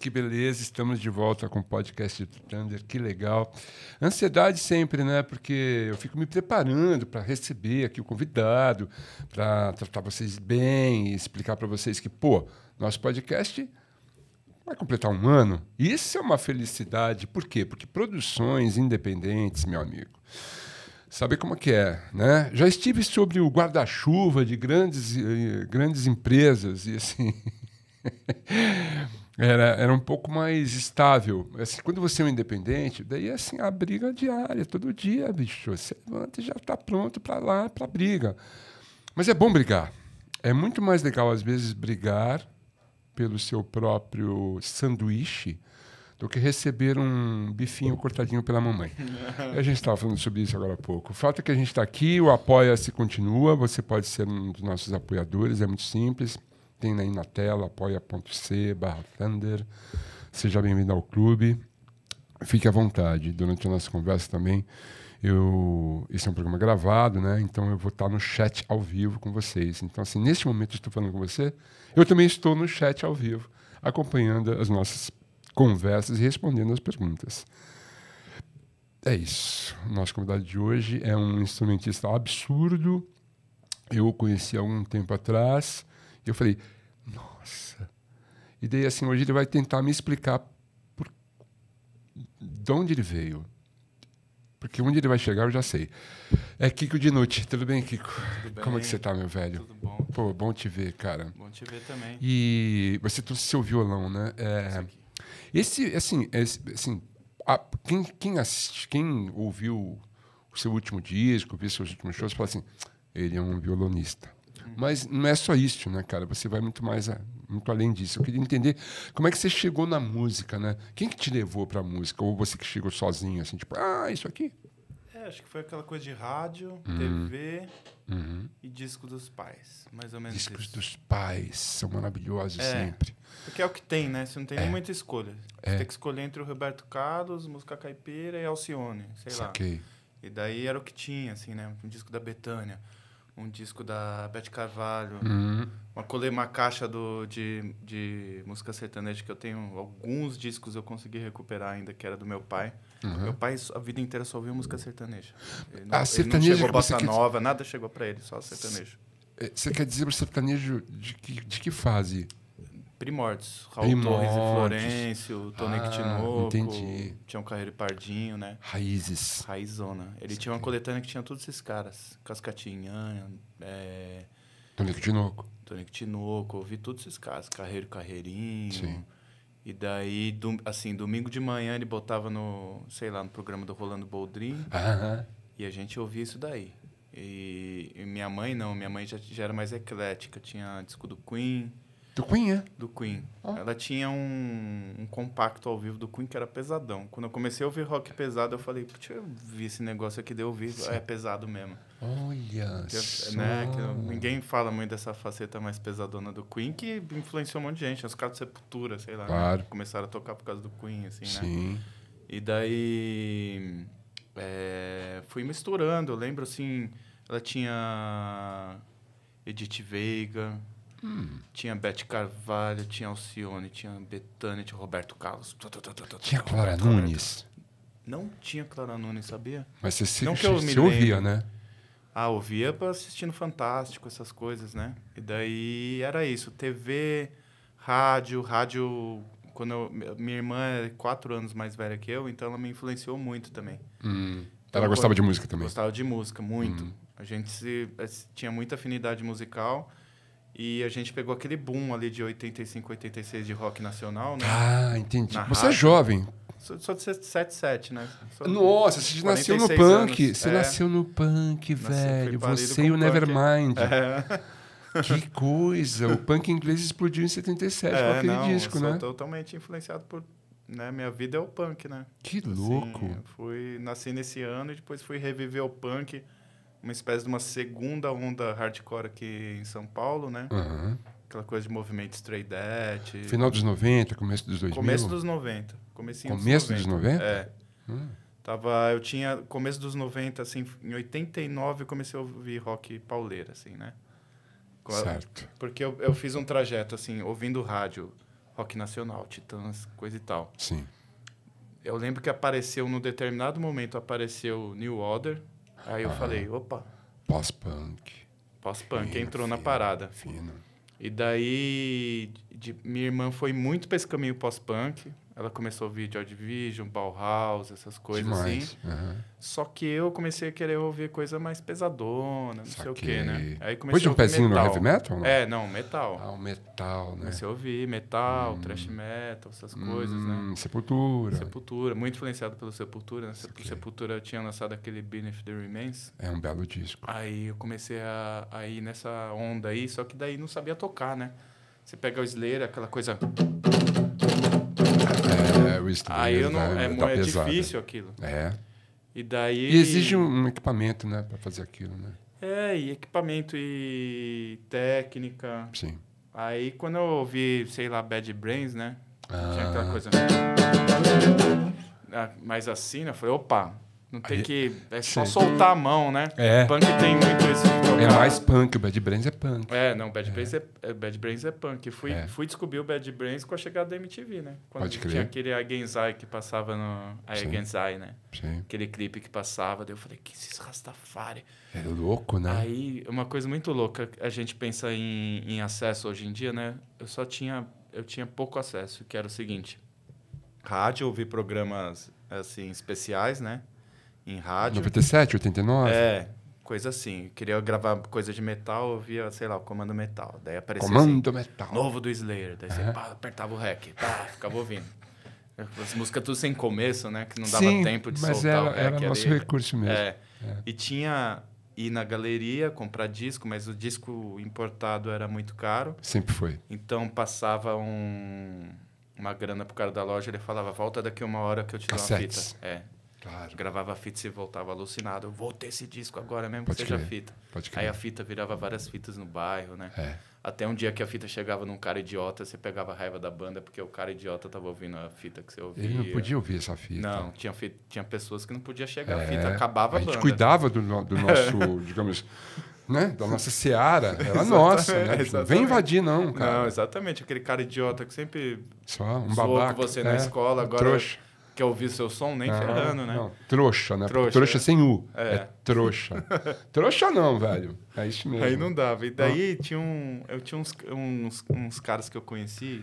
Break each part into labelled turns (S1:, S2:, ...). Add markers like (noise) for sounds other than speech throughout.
S1: que beleza, estamos de volta com o podcast do Thunder, que legal. Ansiedade sempre, né? Porque eu fico me preparando para receber aqui o convidado, para tratar vocês bem, e explicar para vocês que, pô, nosso podcast vai completar um ano. Isso é uma felicidade. Por quê? Porque produções independentes, meu amigo. Sabe como é que é, né? Já estive sobre o guarda-chuva de grandes, eh, grandes empresas e assim. (laughs) era, era um pouco mais estável. Assim, quando você é um independente, daí é assim, a briga diária, todo dia, bicho. Você levanta e já está pronto para lá, para briga. Mas é bom brigar. É muito mais legal, às vezes, brigar pelo seu próprio sanduíche do que receber um bifinho cortadinho pela mamãe. E a gente estava falando sobre isso agora há pouco. O fato é que a gente está aqui, o Apoia-se continua, você pode ser um dos nossos apoiadores, é muito simples tem aí na tela, apoia.c barra Thunder. Seja bem-vindo ao clube. Fique à vontade. Durante a nossa conversa também, eu esse é um programa gravado, né? Então eu vou estar no chat ao vivo com vocês. Então, assim, neste momento eu estou falando com você, eu também estou no chat ao vivo, acompanhando as nossas conversas e respondendo as perguntas. É isso. O nosso convidado de hoje é um instrumentista absurdo. Eu o conheci há algum tempo atrás eu falei, nossa. E daí assim, hoje ele vai tentar me explicar por... de onde ele veio. Porque onde ele vai chegar eu já sei. É Kiko Dinucci. Tudo bem, Kiko? Tudo bem. Como é que você tá, meu velho? Tudo bom. Pô, bom te ver, cara. Bom te ver também. E você trouxe seu violão, né? É... Esse, assim, esse, assim a... quem, quem, assiste, quem ouviu o seu último disco, viu seus últimos shows, fala assim, ele é um violonista. Mas não é só isso, né, cara? Você vai muito mais a, muito além disso. Eu queria entender como é que você chegou na música, né? Quem que te levou para música? Ou você que chegou sozinho, assim, tipo, ah,
S2: isso aqui? É, acho que foi aquela coisa de rádio, uhum. TV uhum. e disco dos pais, mais ou menos. Discos isso.
S1: dos pais são maravilhosos é,
S2: sempre. Porque é o que tem, né? Você não tem é. muita escolha. Você é. tem que escolher entre o Roberto Carlos, música caipira e Alcione, sei Saquei. lá. E daí era o que tinha, assim, né? Um disco da Betânia um disco da Beth Carvalho, uhum. uma, colei uma caixa do, de, de música sertaneja que eu tenho. Alguns discos eu consegui recuperar ainda, que era do meu pai. Uhum. Meu pai a vida inteira só ouviu música sertaneja. Ele não, a sertaneja ele não chegou bossa quer... nova, nada chegou para ele, só sertanejo.
S1: É, você quer dizer sertanejo de que, de que fase?
S2: Primortes. Raul Torres e Florencio, Tonic ah, Tinoco, entendi. um Carreiro Pardinho, né? Raízes. Raizona. Ele Sim. tinha uma coletânea que tinha todos esses caras. Cascatinha, é... Tonic Tinoco. Tonic Tinoco, ouvi todos esses caras. Carreiro Carreirinho. Sim. E daí, dom, assim, domingo de manhã ele botava no, sei lá, no programa do Rolando Boldrin. Aham. E a gente ouvia isso daí. E, e, minha mãe não, minha mãe já, já era mais eclética. Tinha disco do Queen do Queen, é? Do Queen. Ela tinha um, um, compacto ao vivo do Queen que era pesadão. Quando eu comecei a ouvir rock pesado, eu falei, putz, eu vi esse negócio aqui, deu eu é pesado mesmo. Olha que, é, né, que Ninguém fala muito dessa faceta mais pesadona do Queen, que influenciou um monte de gente. Os caras de Sepultura, sei lá, né, claro. né? começaram a tocar por causa do Queen, assim, né? Sim. E daí... É, fui misturando, eu lembro, assim... Ela tinha Edith Veiga... Hum. Tinha Beth Carvalho, tinha Alcione, tinha Betânia, tinha Roberto Carlos. Tinha Clara Nunes? Não tinha Clara Nunes, sabia? Mas você se, não que eu se, se ouvia, né? Ah, ouvia para assistindo Fantástico, essas coisas, né? E daí era isso, TV, rádio, rádio quando eu, minha irmã é quatro anos mais velha que eu, então ela me influenciou muito também. Hum. Então, ela gostava de música também? Gostava de música, muito. Hum. A gente se, eh, tinha muita afinidade musical. E a gente pegou aquele boom ali de 85, 86 de rock nacional, né? Ah, entendi. Na Você é rádio. é jovem. Sou, sou de 77, né? Sou Nossa, você nasceu no punk. Anos. Você é. nasceu no
S1: punk, velho. você e o Nevermind. É. (laughs) Que coisa! O punk inglês explodiu em 77 é, com aquele não, disco, eu sou né?
S2: totalmente influenciado por. Né? Minha vida é o punk, né? Que assim, louco! Assim, fui, nasci nesse ano e depois fui reviver o punk uma espécie de uma segunda onda hardcore aqui em São Paulo, né? Uhum. Aquela coisa de movimento straight dead. Final dos 90, começo dos 2000? Começo dos 90. Comecinho começo dos 90? Dos 90? É. Hum. Tava, eu tinha começo dos 90, assim, em 89 eu comecei a ouvir rock pauleira, assim, né? Certo. Porque eu, eu fiz um trajeto, assim, ouvindo rádio, rock nacional, Titãs, coisa e tal. Sim. Eu lembro que apareceu, num determinado momento, apareceu New Order, Aí eu ah, falei, opa.
S1: Pós-punk.
S2: Pós-punk, entrou fino, na parada. Fino. E daí de, minha irmã foi muito para esse caminho pós-punk. Ela começou a ouvir Joy Vision, Bauhaus, essas coisas Demais. assim. Uhum. Só que eu comecei a querer ouvir coisa mais pesadona, não Só sei que... o quê, né? Aí comecei Pôs um pezinho metal. no heavy metal? Não? É, não, metal. Ah, o metal, né? Comecei a ouvir metal, hum. thrash metal, essas hum, coisas, né? Hum, Sepultura. Sepultura, muito influenciado pelo Sepultura, né? Okay. Sepultura tinha lançado aquele Beneath the Remains. É um belo disco. Aí eu comecei a, a ir nessa onda aí, só que daí não sabia tocar, né? Você pega o Slayer, aquela coisa.
S1: É, o Slayer. Aí eu não, é, é, é difícil aquilo. É.
S2: E daí. E exige
S1: um equipamento, né, para fazer aquilo, né?
S2: É, e equipamento e técnica. Sim. Aí quando eu ouvi, sei lá, Bad Brains, né? Ah. Tinha aquela ah. coisa. Ah, mas assim, né? Eu falei, opa, não tem Aí, que. É só sim. soltar a mão, né? É. Punk tem muito isso É mais punk, o Bad Brains é punk. É, não, Bad, é. Brains, é, é Bad Brains é punk. fui, é. fui descobrir o Bad Brains com a chegada da MTV, né? Quando Pode crer. tinha aquele Agenzai que passava no. Agenzai, né? Sim. Aquele clipe que passava. Daí eu falei, que é esses Rastafari. É louco, né? Aí, uma coisa muito louca, a gente pensa em, em acesso hoje em dia, né? Eu só tinha. Eu tinha pouco acesso, que era o seguinte: rádio, ouvir programas assim, especiais, né? em rádio. 97, 89? É, coisa assim. queria gravar coisa de metal, eu via, sei lá, o Comando Metal. Daí aparecia Comando assim, Metal. Novo do Slayer. Daí você é. pá, apertava o rec, pá, ficava ouvindo. (laughs) As músicas tudo sem começo, né? Que não dava Sim, tempo de mas soltar era, o rec. era nosso ali. recurso mesmo. É. é. E tinha ir na galeria comprar disco, mas o disco importado era muito caro. Sempre foi. Então passava um uma grana pro cara da loja, ele falava, volta daqui uma hora que eu te dou uma fita. É. Claro. Gravava fita e voltava alucinado. Eu vou ter esse disco agora mesmo Pode que seja crer. fita. Pode crer. Aí a fita virava várias fitas no bairro, né? É. Até um dia que a fita chegava num cara idiota, você pegava a raiva da banda porque o cara idiota tava ouvindo a fita que você ouvia. Ele não podia ouvir essa fita. Não, tinha, fita, tinha pessoas que não podia chegar é. a fita, é, acabava a, banda. A gente cuidava do, no, do nosso,
S1: (laughs) digamos, né? da nossa seara. (laughs) Era nossa, né? Não vem invadir não, cara. Não,
S2: exatamente. Aquele cara idiota que sempre Só um babaca, com você é, na escola, agora... Trouxa quer ouvir seu som, nem não, ah, ferrando, né? Não.
S1: Trouxa, né? Trouxa, trouxa é. sem U. É, é trouxa. (laughs) trouxa não, velho. É isso mesmo. Aí não dava. E daí
S2: ah. tinha um, eu tinha uns, uns, uns caras que eu conheci,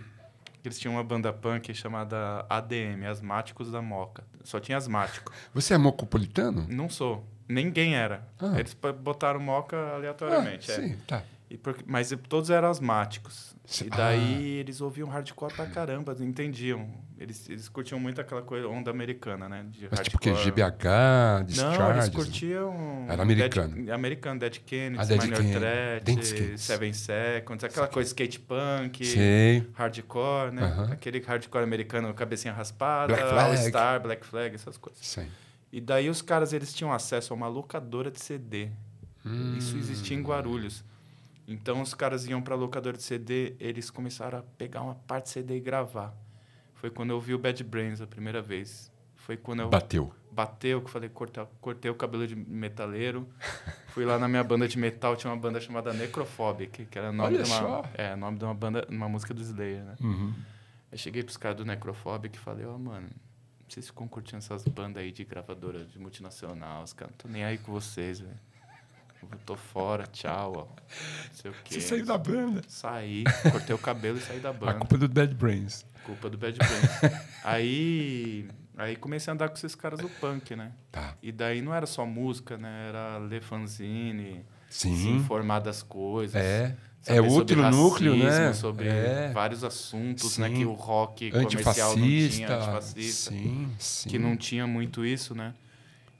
S2: que eles tinham uma banda punk chamada ADM, Asmáticos da Moca. Só tinha asmático. Você é mocopolitano? Não sou. Ninguém era. Ah. Eles botaram moca aleatoriamente. Ah, é. Sim, tá. E por, mas todos eram asmáticos. E daí ah. eles ouviam hardcore pra caramba, entendiam. Eles, eles curtiam muito aquela coisa, onda americana, né? De Mas tipo hardcore. tipo que GBH, Discharge? Não, eles curtiam... Era americano. Dead, americano, Dead Kennedy, ah, Dead Minor Threat, Seven Seconds, aquela Sim. coisa skate punk, Sim. hardcore, né? Uh -huh. Aquele hardcore americano, cabecinha raspada, Black Flag. All Star, Black Flag, essas coisas. Sim. E daí os caras, eles tinham acesso a uma locadora de CD. Hum. Isso existia em Guarulhos. Então os caras iam para locador de CD, eles começaram a pegar uma parte de CD e gravar. Foi quando eu vi o Bad Brains a primeira vez. Foi quando eu bateu. Bateu, que eu falei, cortei, cortei o cabelo de metaleiro. (laughs) Fui lá na minha banda de metal, tinha uma banda chamada Necrophobic, que era nome de uma, é, nome de uma banda, uma música do Slayer, né? Uhum. Eu cheguei pros caras do Necrophobic e falei, ó, oh, mano, vocês ficam curtindo essas bandas aí de gravadora de multinacional, os caras não tô nem aí com vocês, velho eu tô fora, tchau, ó. Não sei o quê. Você saiu da banda? Saí, cortei o cabelo e saí da banda. É a culpa do Bad Brains. Culpa do Bad Brains. aí, aí comecei a andar com esses caras do punk, né? Tá. E daí não era só música, né? Era ler fanzine, Sim. se informar das coisas. É. É outro racismo, núcleo, né? Sobre é. vários assuntos, né? sim. né? Que o rock comercial não tinha, antifascista. Sim, sim. Que não tinha muito isso, né?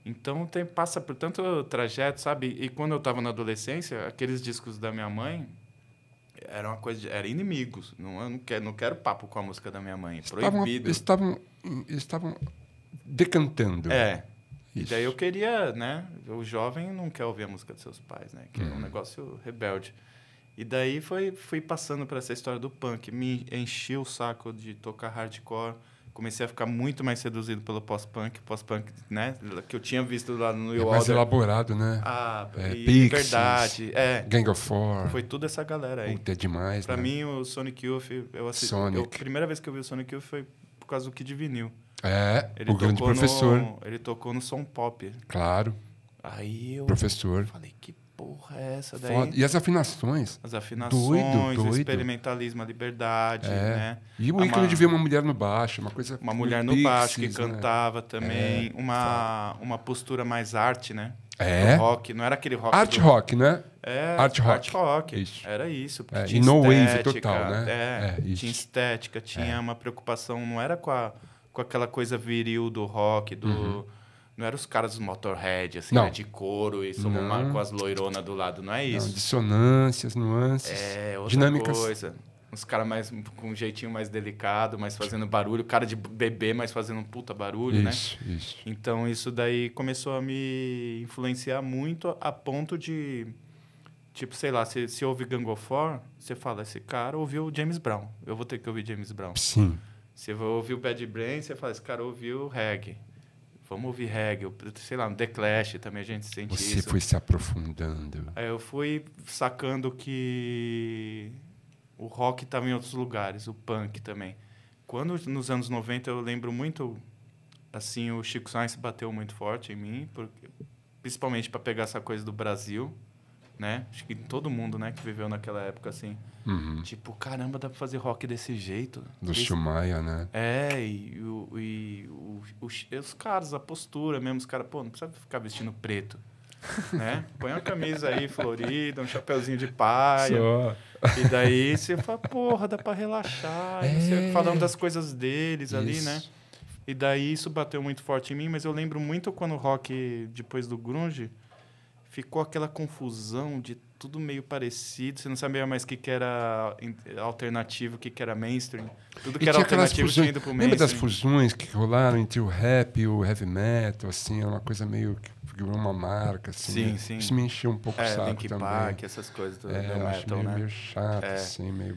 S2: Então tem, passa por tanto trajeto, sabe? E quando eu estava na adolescência, aqueles discos da minha mãe eram uma coisa de, inimigos. Não, eu não quero, não quero papo com a música da minha mãe. Estavam, proibido.
S1: Estavam, estavam decantando. É. Isso. E daí eu
S2: queria, né? O jovem não quer ouvir a música dos seus pais, né? Que hum. é um uhum. negócio rebelde. E daí foi, fui passando para essa história do punk. Me enchi o saco de tocar hardcore comecei a ficar muito mais seduzido pelo pós-punk, pós-punk, né? Que eu tinha visto lá no New é Mais Order. elaborado, né? Ah, é, e, Pixies, verdade. É. Gang of Four. Foi toda essa galera aí. Puta, é demais, pra né? mim, o Sonic Youth, eu assisti. Sonic. Eu, a primeira vez que eu vi o Sonic Youth foi por causa do Kid Vinil. É, ele o grande professor. No, ele tocou no Som Pop. Claro. Aí eu. Professor. Falei, que porra é essa daí? Foda. E as afinações. As afinações, doido, doido. experimentalismo, a liberdade, é. né? E o ícone de ver uma mulher no
S1: baixo, uma coisa... Uma mulher no pixies, baixo que né? cantava também.
S2: É. Uma, uma postura mais arte, né? É. Do rock, não era aquele rock... Art do... rock,
S1: né? É, art rock. Art
S2: rock. Isso. Era isso. É, e no wave total, né? É, é tinha estética, tinha é. uma preocupação, não era com, a, com aquela coisa viril do rock, do... Uhum não era os caras dos Motorhead, assim, né? de couro e somar com as loironas do lado, não é isso. Não, dissonâncias, nuances, é, outra dinâmicas. Coisa. Os caras mais com um jeitinho mais delicado, mas fazendo barulho, cara de bebê, mas fazendo um puta barulho, né? isso, né? Isso. Então isso daí começou a me influenciar muito a ponto de tipo, sei lá, se, se ouve Four, você fala, esse cara ouviu James Brown. Eu vou ter que ouvir James Brown. Sim. Se você ouvir o Bad Brain, você fala, esse cara ouviu reggae. Vamos ouvir reggae, sei lá, no The Clash também a gente sente Você isso. Você foi se
S1: aprofundando.
S2: Aí eu fui sacando que o rock estava em outros lugares, o punk também. Quando nos anos 90 eu lembro muito assim, o Chico Sainz bateu muito forte em mim, porque, principalmente para pegar essa coisa do Brasil, né? Acho que todo mundo, né, que viveu naquela época, assim. Uhum. Tipo, caramba, dá pra fazer rock desse jeito. Do desse... Schumacher, né? É, e, o, e os, os caras, a postura mesmo, os caras, pô, não precisa ficar vestindo preto. (laughs) né? Põe uma camisa aí florida, um chapeuzinho de palha. Só. E daí você fala, porra, dá pra relaxar. É. Você, falando das coisas deles isso. ali, né? E daí isso bateu muito forte em mim, mas eu lembro muito quando o rock, depois do grunge, ficou aquela confusão de tudo meio parecido, você não sabia mais o que, que era alternativo, o que, que era mainstream. Tudo que e era alternativo tinha ido pro mainstream. Lembra das
S1: fusões que rolaram entre o rap e o heavy metal, assim, era uma coisa meio que virou uma marca, assim. Sim, né? sim. Isso me encheu um pouco é, o saco Link também. Park, essas coisas do, é, do metal, meio, né? meio chato, é. assim, meio...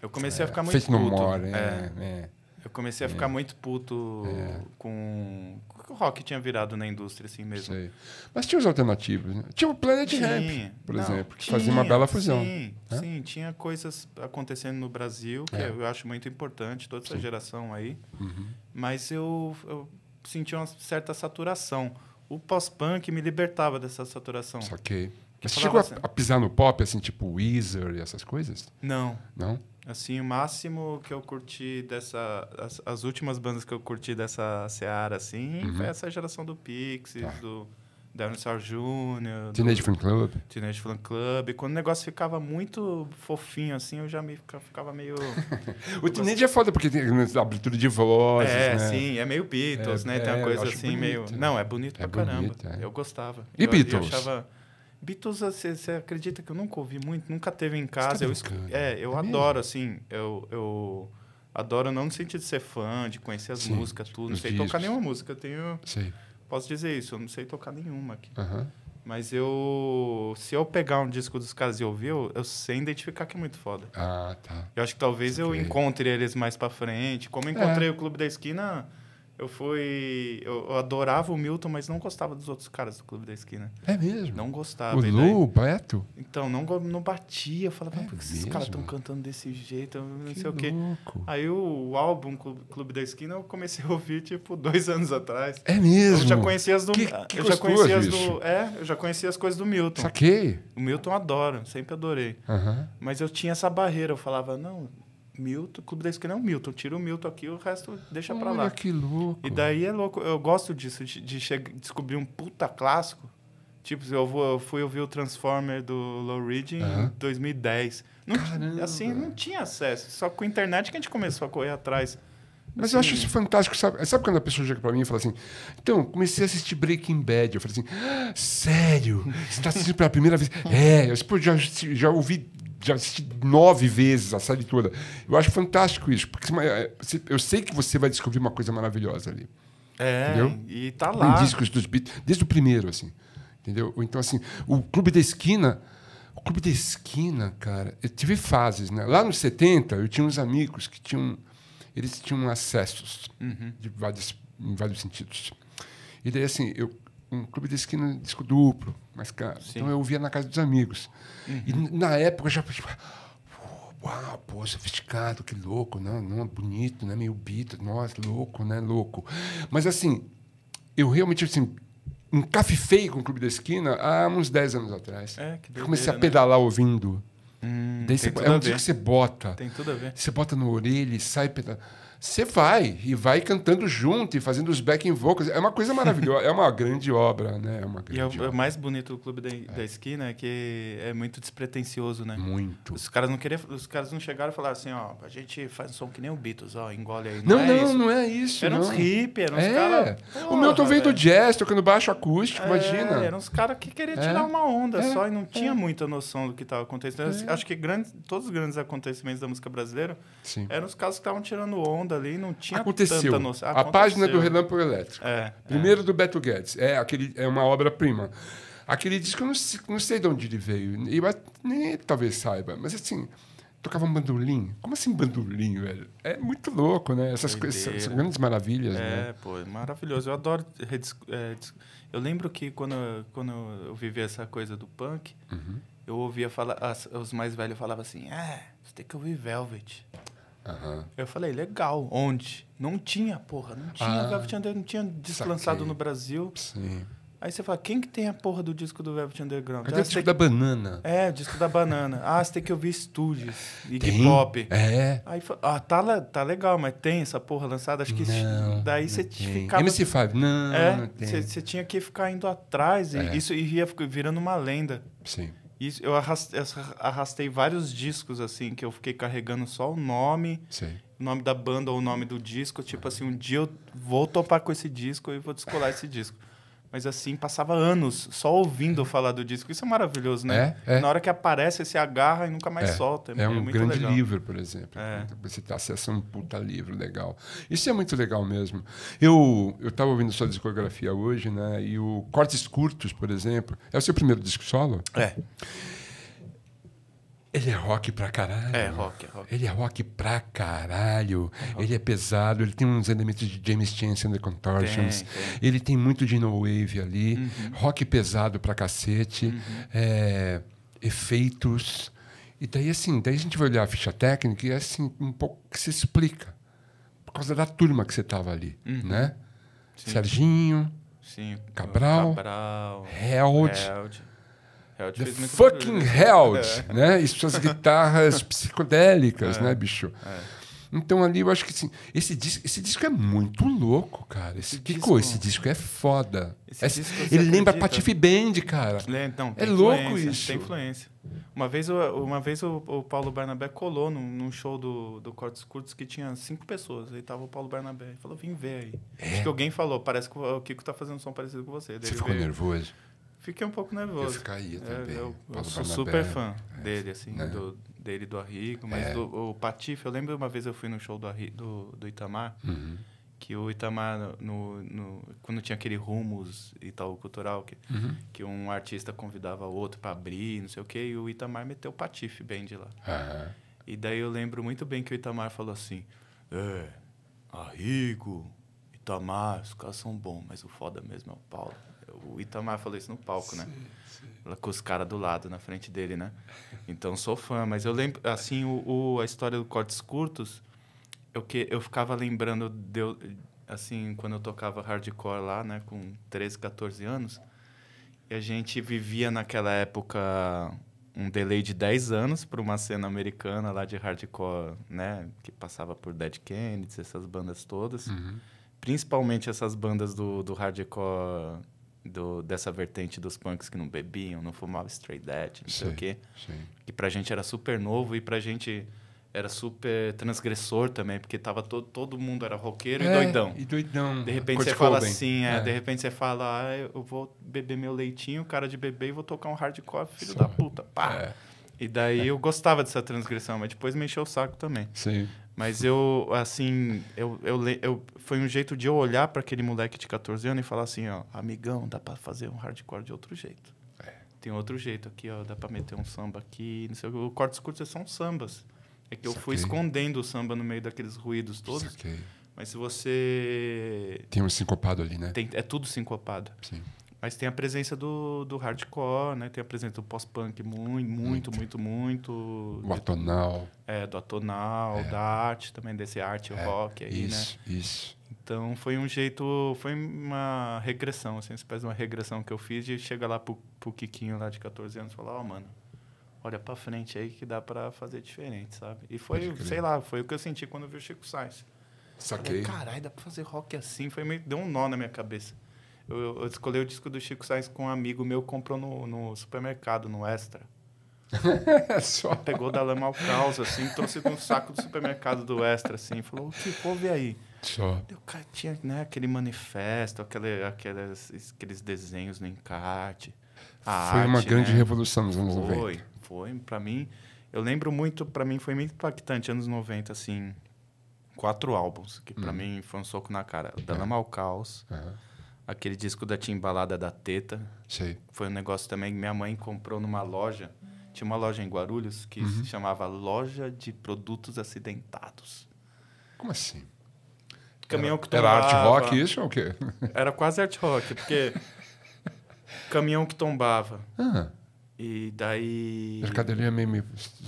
S1: Eu comecei é, a ficar muito Feito Fez no more, é. é.
S2: é. Eu comecei a ficar é. muito puto é. com o rock tinha virado na indústria assim mesmo. Sei.
S1: Mas tinha os alternativos, né? Tinha o Planet tinha, por não, exemplo, que tinha, fazia uma bela fusão. Sim,
S2: sim, tinha coisas acontecendo no Brasil que é. eu acho muito importante, toda essa sim. geração aí. Uhum. Mas eu, eu senti uma certa saturação. O pós-punk me libertava dessa saturação. Saquei. Mas você chegou assim, a, pisar
S1: no pop, assim, tipo Weezer e essas coisas? Não. Não?
S2: Assim, o máximo que eu curti dessa. As, as últimas bandas que eu curti dessa Seara, assim, uhum. foi essa geração do Pixies, tá. do Dinosaur Jr. Teenage Fan Club. Teenage Fan Club. quando o negócio ficava muito fofinho, assim, eu já me ficava meio. (laughs) o Teenage
S1: é foda, porque tem abertura de vozes. É, né? sim, é meio Beatles, é, né? Tem uma é, coisa assim, bonito, meio. Né? Não, é bonito é pra bonito, caramba. É. Eu
S2: gostava. E eu, Beatles? Eu achava... Beatles, você, assim, você acredita que eu nunca ouvi muito? Nunca teve em tá casa. Eu, é, né? eu é adoro, mesmo? assim. Eu, eu adoro não no sentido de ser fã, de conhecer as Sim, músicas, tudo. Não sei discos. tocar nenhuma música. Eu tenho... Posso dizer isso, eu não sei tocar nenhuma aqui. Mas eu. Se eu pegar um disco dos caras e ouvir, eu, eu, sei identificar que é muito foda. Ah, tá. Eu acho que talvez okay. eu é encontre eles mais pra frente. Como é. encontrei é. o Clube da Esquina eu fui. Eu, eu, adorava o Milton, mas não gostava dos outros caras do Clube da Esquina. É mesmo? Não gostava. O Lu, daí, o Beto? Então, não, não batia. Eu falava, é por que esses caras estão cantando desse jeito? Não que sei o quê. Aí o, o álbum Clube da Esquina eu comecei a ouvir, tipo, dois anos atrás. É mesmo? Eu já conhecia as do. Que, ah, que eu já conhecia as do. É, eu já conhecia as coisas do Milton. Saquei. O Milton adora sempre adorei. Uh -huh. Mas eu tinha essa barreira. Eu falava, não, Milton, Clube da Esquina é o Milton. Tira o Milton aqui, o resto deixa para lá. que louco. E daí é louco. Eu gosto disso, de, de chegar, descobrir um puta clássico. Tipo, eu, vou, eu fui ouvir o Transformer do Low em uhum. 2010. Não, Caramba. assim, não tinha acesso. Só com a internet que a gente começou a correr atrás. Mas assim, eu acho assim, isso
S1: fantástico. Sabe, sabe quando a pessoa chega para mim e fala assim: Então, comecei a assistir Breaking Bad. Eu falei assim:
S2: ah, Sério? Você está assistindo pela primeira vez? é, eu
S1: tipo, já, já ouvi já assisti nove vezes a série toda. Eu acho fantástico isso, porque eh, eu sei que você vai descobrir uma coisa maravilhosa ali. É, entendeu? e tá lá. discos dos Beatles, desde o primeiro, assim. Entendeu? Então, assim, o Clube da Esquina. O Clube da Esquina, cara, eu tive fases, né? Lá nos 70, eu tinha uns amigos que tinham. Eles tinham acessos uhum. de vários, em vários sentidos. E daí, assim, eu, um Clube da Esquina, disco duplo mais caro. Sim. Então eu ouvia na casa dos amigos. Uhum. E na época eu já tipo, uau, pô, sofisticado, que louco, né? Não, né, bonito, né? Meio bito, nossa, louco, né? Louco. Mas assim, eu realmente assim, encafifei com o Clube da Esquina há uns 10 anos atrás. É, que Comecei a né? pedalar né? ouvindo. Hum, Daí você, é um dia que você bota. Tem tudo a ver. Você bota no orelha e sai pedalando. Você vai e vai cantando junto e fazendo os backing vocals. É uma coisa maravilhosa, é uma grande obra, né? É
S2: uma grande e é o, mais bonito do clube da, é. da esquina é que é muito despretensioso, né? Muito. Os caras não queriam, os caras não chegaram e falaram assim, ó, a gente faz um som que nem o Beatles, ó, engole aí. Não, é não, não é isso. Não é isso eram não. uns hippies, eram uns é. caras. O Milton veio do
S1: jazz, tocando baixo acústico, é, imagina. Eram uns caras que queriam é. tirar uma onda só e não tinha
S2: muita noção do que estava acontecendo. Acho que grandes, todos os grandes acontecimentos da música brasileira Sim. eram os caras que estavam tirando onda mundo ali não tinha Aconteceu. Noção. Aconteceu. A página do Relâmpago
S1: Elétrico. É, Primeiro é. do Beto Guedes. É, aquele, é uma obra-prima. Aquele disco, eu não, não sei de onde ele veio. Eu nem talvez saiba, mas assim tocava um bandolim. Como assim bandolim, velho? É muito louco, né? Essas coisas, são grandes maravilhas, é, né? É,
S2: pô, maravilhoso. Eu adoro... É, eu lembro que quando, quando eu vivi essa coisa do punk, uhum. eu ouvia falar... As, os mais velhos falavam assim, é, você tem que ouvir Velvet. Uhum. Eu falei, legal, onde? Não tinha, porra, não tinha, ah, Velvet Underground, não tinha disco lançado no Brasil. Sim. Aí você fala, quem que tem a porra do disco do Velvet Underground? Cadê é ah, o disco da banana? É, o disco da banana. Ah, você tem que ouvir Studios, Iggy Pop. É. Aí fala, ah, tá, tá legal, mas tem essa porra lançada? Acho que não, daí você ficava... MC5, não, é, não tem. Você, você tinha que ficar indo atrás e é. isso ia virando uma lenda. Sim eu arrastei, arrastei, vários discos, assim, que eu fiquei carregando só o nome, Sim. o nome da banda ou o nome do disco. Tipo assim, um dia eu vou topar com esse disco e vou descolar esse disco mas assim, passava anos só ouvindo é. falar do disco. Isso é maravilhoso, né? É, é. Na hora que aparece, você agarra e nunca mais é, solta. É, é um grande legal. livro,
S1: por exemplo. É. Então, você está acessando um puta livro legal. Isso é muito legal mesmo. Eu estava ouvindo sua discografia hoje, né? E o Cortes Curtos, por exemplo, é o seu primeiro disco solo? É. Ele é rock pra caralho. É, rock, é rock. Ele é rock pra caralho. É rock. Ele é pesado, ele tem uns elementos de James Chance and the Contortions. Tem, tem. Ele tem muito de No Wave ali. Uhum. Rock pesado pra cacete. Uhum. É, efeitos. E daí, assim, daí a gente vai olhar a ficha técnica e é assim, um pouco que se explica. Por causa da turma que você tava ali, uhum. né? Sim. Serginho, Sim. Cabral, Cabral Held. Held.
S3: É, The fucking Hell, Held, (laughs) é.
S1: né? E suas guitarras psicodélicas, é. né, bicho? É. Então ali eu acho que assim, esse disco, esse disco é muito louco, cara. Esse, esse que disco, coisa, esse disco é foda. Esse esse, disco ele lembra Patife Band, cara. Então, é louco
S2: isso. Tem influência. Uma vez, uma vez o, o Paulo Barnabé colou num, num, show do, do Cortes Curtos que tinha cinco pessoas. Aí tava o Paulo Barnabé. Ele falou, vem ver aí. É. Acho que alguém falou, parece que o Kiko tá fazendo um som parecido com você. você ficou veio. nervoso? Fiquei um pouco nervoso. Eu ficaria é, também. É, eu, eu sou super fã é, dele, assim, né? do, dele, do Arrigo. Mas é. do, o Patife, eu lembro uma vez eu fui no show do, Arrigo, do, do Itamar, uhum. que o Itamar, no, no, quando tinha aquele rumos e tal cultural, que, uhum. que um artista convidava o outro para abrir, não sei o quê, e o Itamar meteu o Patife bem de lá. Uhum. E daí eu lembro muito bem que o Itamar falou assim, é, Arrigo, Itamar, os caras são bons, mas o foda mesmo é o Paulo o Itamar falou isso no palco, né? sim. Com os caras do lado, na frente dele, né? Então, sou fã. Mas eu lembro, assim, o, o a história do Cortes Curtos, eu, que, eu ficava lembrando, de, assim, quando eu tocava hardcore lá, né? Com 13, 14 anos. E a gente vivia naquela época um delay de 10 anos para uma cena americana lá de hardcore, né? Que passava por Dead Kennedys, essas bandas todas. Uhum. Principalmente essas bandas do, do hardcore do, dessa vertente dos punks que não bebiam, não fumavam straight dead não sei o quê. Sim. Que pra gente era super novo e pra gente era super transgressor também, porque tava todo, todo mundo era roqueiro é, e doidão. E doidão. De repente você fala assim, é, é. de repente você fala, ah, eu vou beber meu leitinho, cara de bebê, e vou tocar um hardcore, filho Só. da puta, pá. É. E daí é. eu gostava dessa transgressão, mas depois me encheu o saco também. Sim. Mas eu, assim, eu, eu, eu, foi um jeito de eu olhar para aquele moleque de 14 anos e falar assim, ó, amigão, dá para fazer um hardcore de outro jeito. É. Tem outro jeito aqui, ó, dá para meter um samba aqui, não sei o Cortes curtos são sambas. É que Saquei. eu fui escondendo o samba no meio daqueles ruídos todos. Saquei. Mas se você...
S1: Tem um sincopado
S2: ali, né? Tem, é tudo sincopado. Sim. Mas tem a presença do, do hardcore, né? Tem a presença do pós-punk muito, muito, muito, muito. Do atonal. É, do atonal, é. da arte também, desse arte é. rock aí, né? isso, né? Isso, Então, foi um jeito... Foi uma regressão, assim. Uma de uma regressão que eu fiz de chegar lá pro, pro Kikinho, lá de 14 anos, e falar, ó, oh, mano, olha pra frente aí que dá pra fazer diferente, sabe? E foi, sei lá, foi o que eu senti quando eu vi o Chico Sainz. Saquei. Caralho, dá pra fazer rock assim. Foi meio... Deu um nó na minha cabeça. Eu, eu escolhi o disco do Chico Sainz com um amigo meu comprou no, no supermercado, no Extra. (laughs) Só. Pegou da lama ao caos, assim, trouxe um saco do supermercado do Extra, assim, e falou, o que houve aí? Só. O cara tinha né, aquele manifesto, aquele, aqueles, aqueles desenhos no encarte. foi arte, uma grande né? revolução nos anos 90. Foi, foi. Pra mim, eu lembro muito, pra mim foi muito impactante, anos 90, assim, quatro álbuns, que pra hum. mim foi um soco na cara. Da é. lama ao caos... Aquele disco da Timbalada da Teta. Sei. Foi um negócio também que minha mãe comprou numa loja. Tinha uma loja em Guarulhos que uhum. se chamava Loja de Produtos Acidentados. Como assim? Caminhão era, que tombava. Era art rock isso ou o quê? Era quase art rock, porque (laughs) caminhão que tombava. Ah. E daí. A academia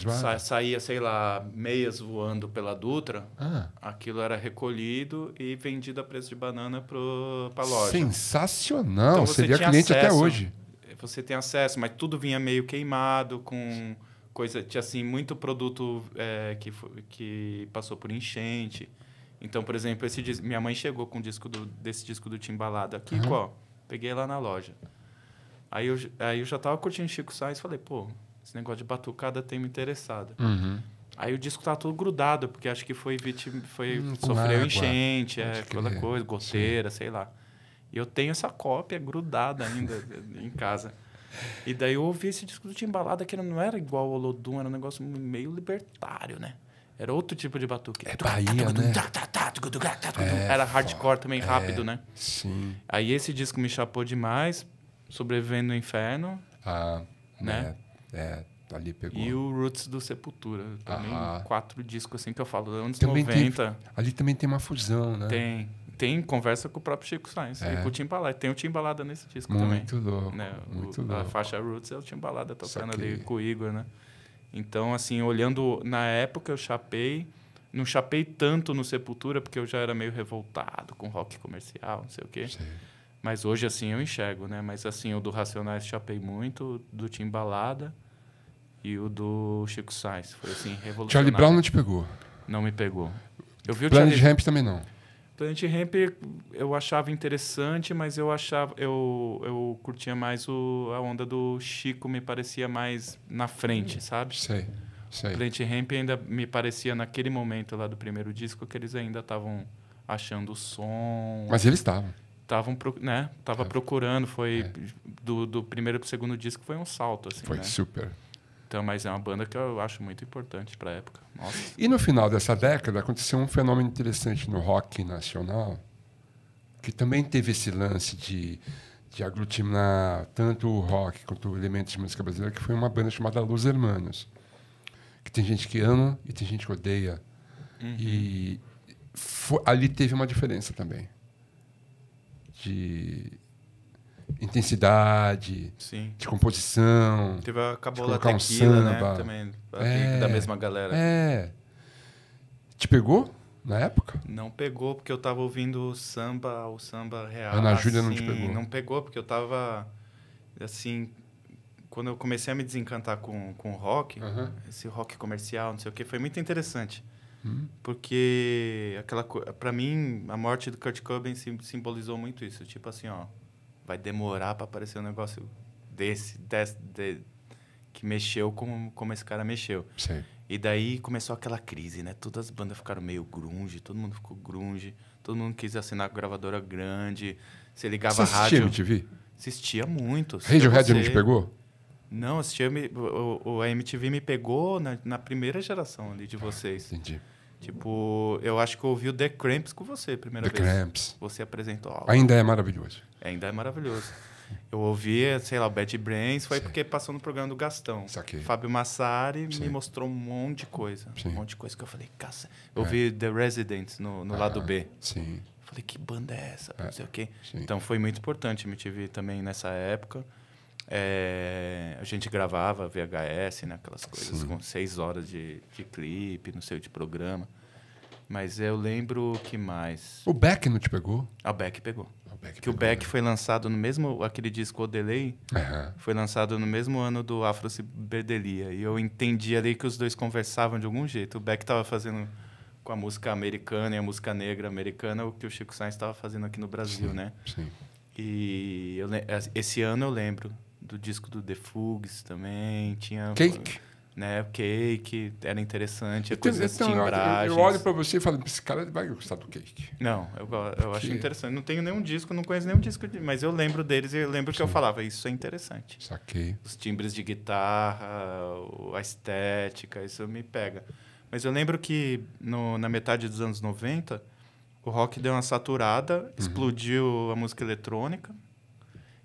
S2: sa Saía, sei lá, meias voando pela Dutra. Ah. Aquilo era recolhido e vendido a preço de banana para loja. Sensacional! Então, Seria cliente acesso, até hoje. Você tem acesso, mas tudo vinha meio queimado, com coisa. Tinha assim, muito produto é, que, que passou por enchente. Então, por exemplo, esse minha mãe chegou com o disco do, desse disco do Timbalada. Aqui, uhum. Peguei lá na loja. Aí eu, aí eu já tava curtindo Chico Sainz falei, pô, esse negócio de batucada tem me interessado. Uhum. Aí o disco tá todo grudado, porque acho que foi vítima, foi, hum, sofreu água. enchente, é, aquela é. coisa, goteira, Sim. sei lá. E eu tenho essa cópia grudada ainda (laughs) em casa. E daí eu ouvi esse disco do Timbalada, que não era igual ao Lodum, era um negócio meio libertário, né? Era outro tipo de batuque. É Bahia, né? Era é hardcore também, rápido, é, né? Sim. Aí esse disco me chapou demais. Sobrevivendo no Inferno. Ah, né? É, é, ali pegou. E o Roots do Sepultura. Também ah, quatro discos assim que eu falo, anos também 90. Tem,
S1: ali também tem uma fusão, né? Tem.
S2: Tem conversa com o próprio Chico Sainz é. e com o Timbalada. Tem o Timbalada nesse disco muito também. Louco, né? Muito o, louco. A faixa Roots é o Timbalada tocando ali com o Igor, né? Então, assim, olhando na época, eu chapei. Não chapei tanto no Sepultura, porque eu já era meio revoltado com rock comercial, não sei o quê. Sim. Mas hoje, assim, eu enxergo, né? Mas, assim, o do Racionais chapei muito, do Tim Balada e o do Chico Sainz. Foi, assim, revolucionário. Charlie Brown não te pegou? Não me pegou. Eu vi o Planet Ramp também não? Planet Ramp eu achava interessante, mas eu achava eu, eu curtia mais o, a onda do Chico, me parecia mais na frente, sabe? Sei, sei. O Planet Ramp ainda me parecia naquele momento lá do primeiro disco que eles ainda estavam achando o som. Mas eles estavam estavam né tava é. procurando foi é. do, do primeiro para o segundo disco foi um salto assim foi né? super então mas é uma banda que eu acho muito importante para a época Nossa.
S1: e no final dessa década aconteceu um fenômeno interessante no rock nacional que também teve esse lance de de aglutinar tanto o rock quanto o elemento de música brasileira que foi uma banda chamada Los Hermanos que tem gente que ama e tem gente que odeia uhum. e ali teve uma diferença também de intensidade, Sim. de composição. Teve a acabou lá um samba. né? Também, é, da mesma galera. É. Te pegou na época?
S2: Não pegou porque eu tava ouvindo samba, o samba real. Ana Júlia não te assim, pegou. Não pegou porque eu tava assim, quando eu comecei a me desencantar com, com rock, uhum. esse rock comercial, não sei o que, foi muito interessante. Porque aquela para mim, a morte do Kurt Cobain sim, simbolizou muito isso. Tipo assim, ó, vai demorar para aparecer um negócio desse, desse de, que mexeu como, como esse cara mexeu. Sim. E daí começou aquela crise, né? Todas as bandas ficaram meio grunge, todo mundo ficou grunge, todo mundo quis assinar com gravadora grande, você ligava você a rádio. MTV? Assistia muito. Radiohead você... não te pegou? Não, assistia, o, o, a MTV me pegou na, na primeira geração ali de vocês. Entendi. Tipo, eu acho que eu ouvi o The Cramps com você primeira The vez. The Cramps. Você apresentou. Algo. Ainda é maravilhoso. Ainda é maravilhoso. Eu ouvi, sei lá, o Bad Brains, foi Sim. porque passou no programa do Gastão. Saquei. Fábio Massari Sim. me mostrou um monte de coisa. Sim. Um monte de coisa que eu falei, caça. Eu é. ouvi The Residents no, no ah, lado B. Sim. Falei, que banda é essa? É. Não sei o quê. Então foi muito importante me tive também nessa época. É, a gente gravava VHS, né? Aquelas coisas Sim. com seis horas de, de clipe, não sei, de programa. Mas eu lembro que mais. O Beck
S1: não te pegou?
S2: Ah, o Beck pegou. Ah, o Beck que pegou, o Beck né? foi lançado no mesmo. Aquele disco O Delay uhum. foi lançado no mesmo ano do Afro Ciberdelia. E eu entendi ali que os dois conversavam de algum jeito. O Beck estava fazendo com a música americana e a música negra americana o que o Chico Sainz estava fazendo aqui no Brasil, sim, né? Sim. E eu, esse ano eu lembro do disco do The Fugs também. Tinha. Cake? Né, cake, era interessante, a coisa então, Eu, assim, eu olho para você e falo, esse cara vai gostar do cake. Não, eu, eu acho interessante. Não tenho nenhum disco, não conheço nenhum disco, mas eu lembro deles e eu lembro Sim. que eu falava, isso é interessante. Saquei. Os timbres de guitarra, a estética, isso me pega. Mas eu lembro que no, na metade dos anos 90, o rock deu uma saturada, uhum. explodiu a música eletrônica.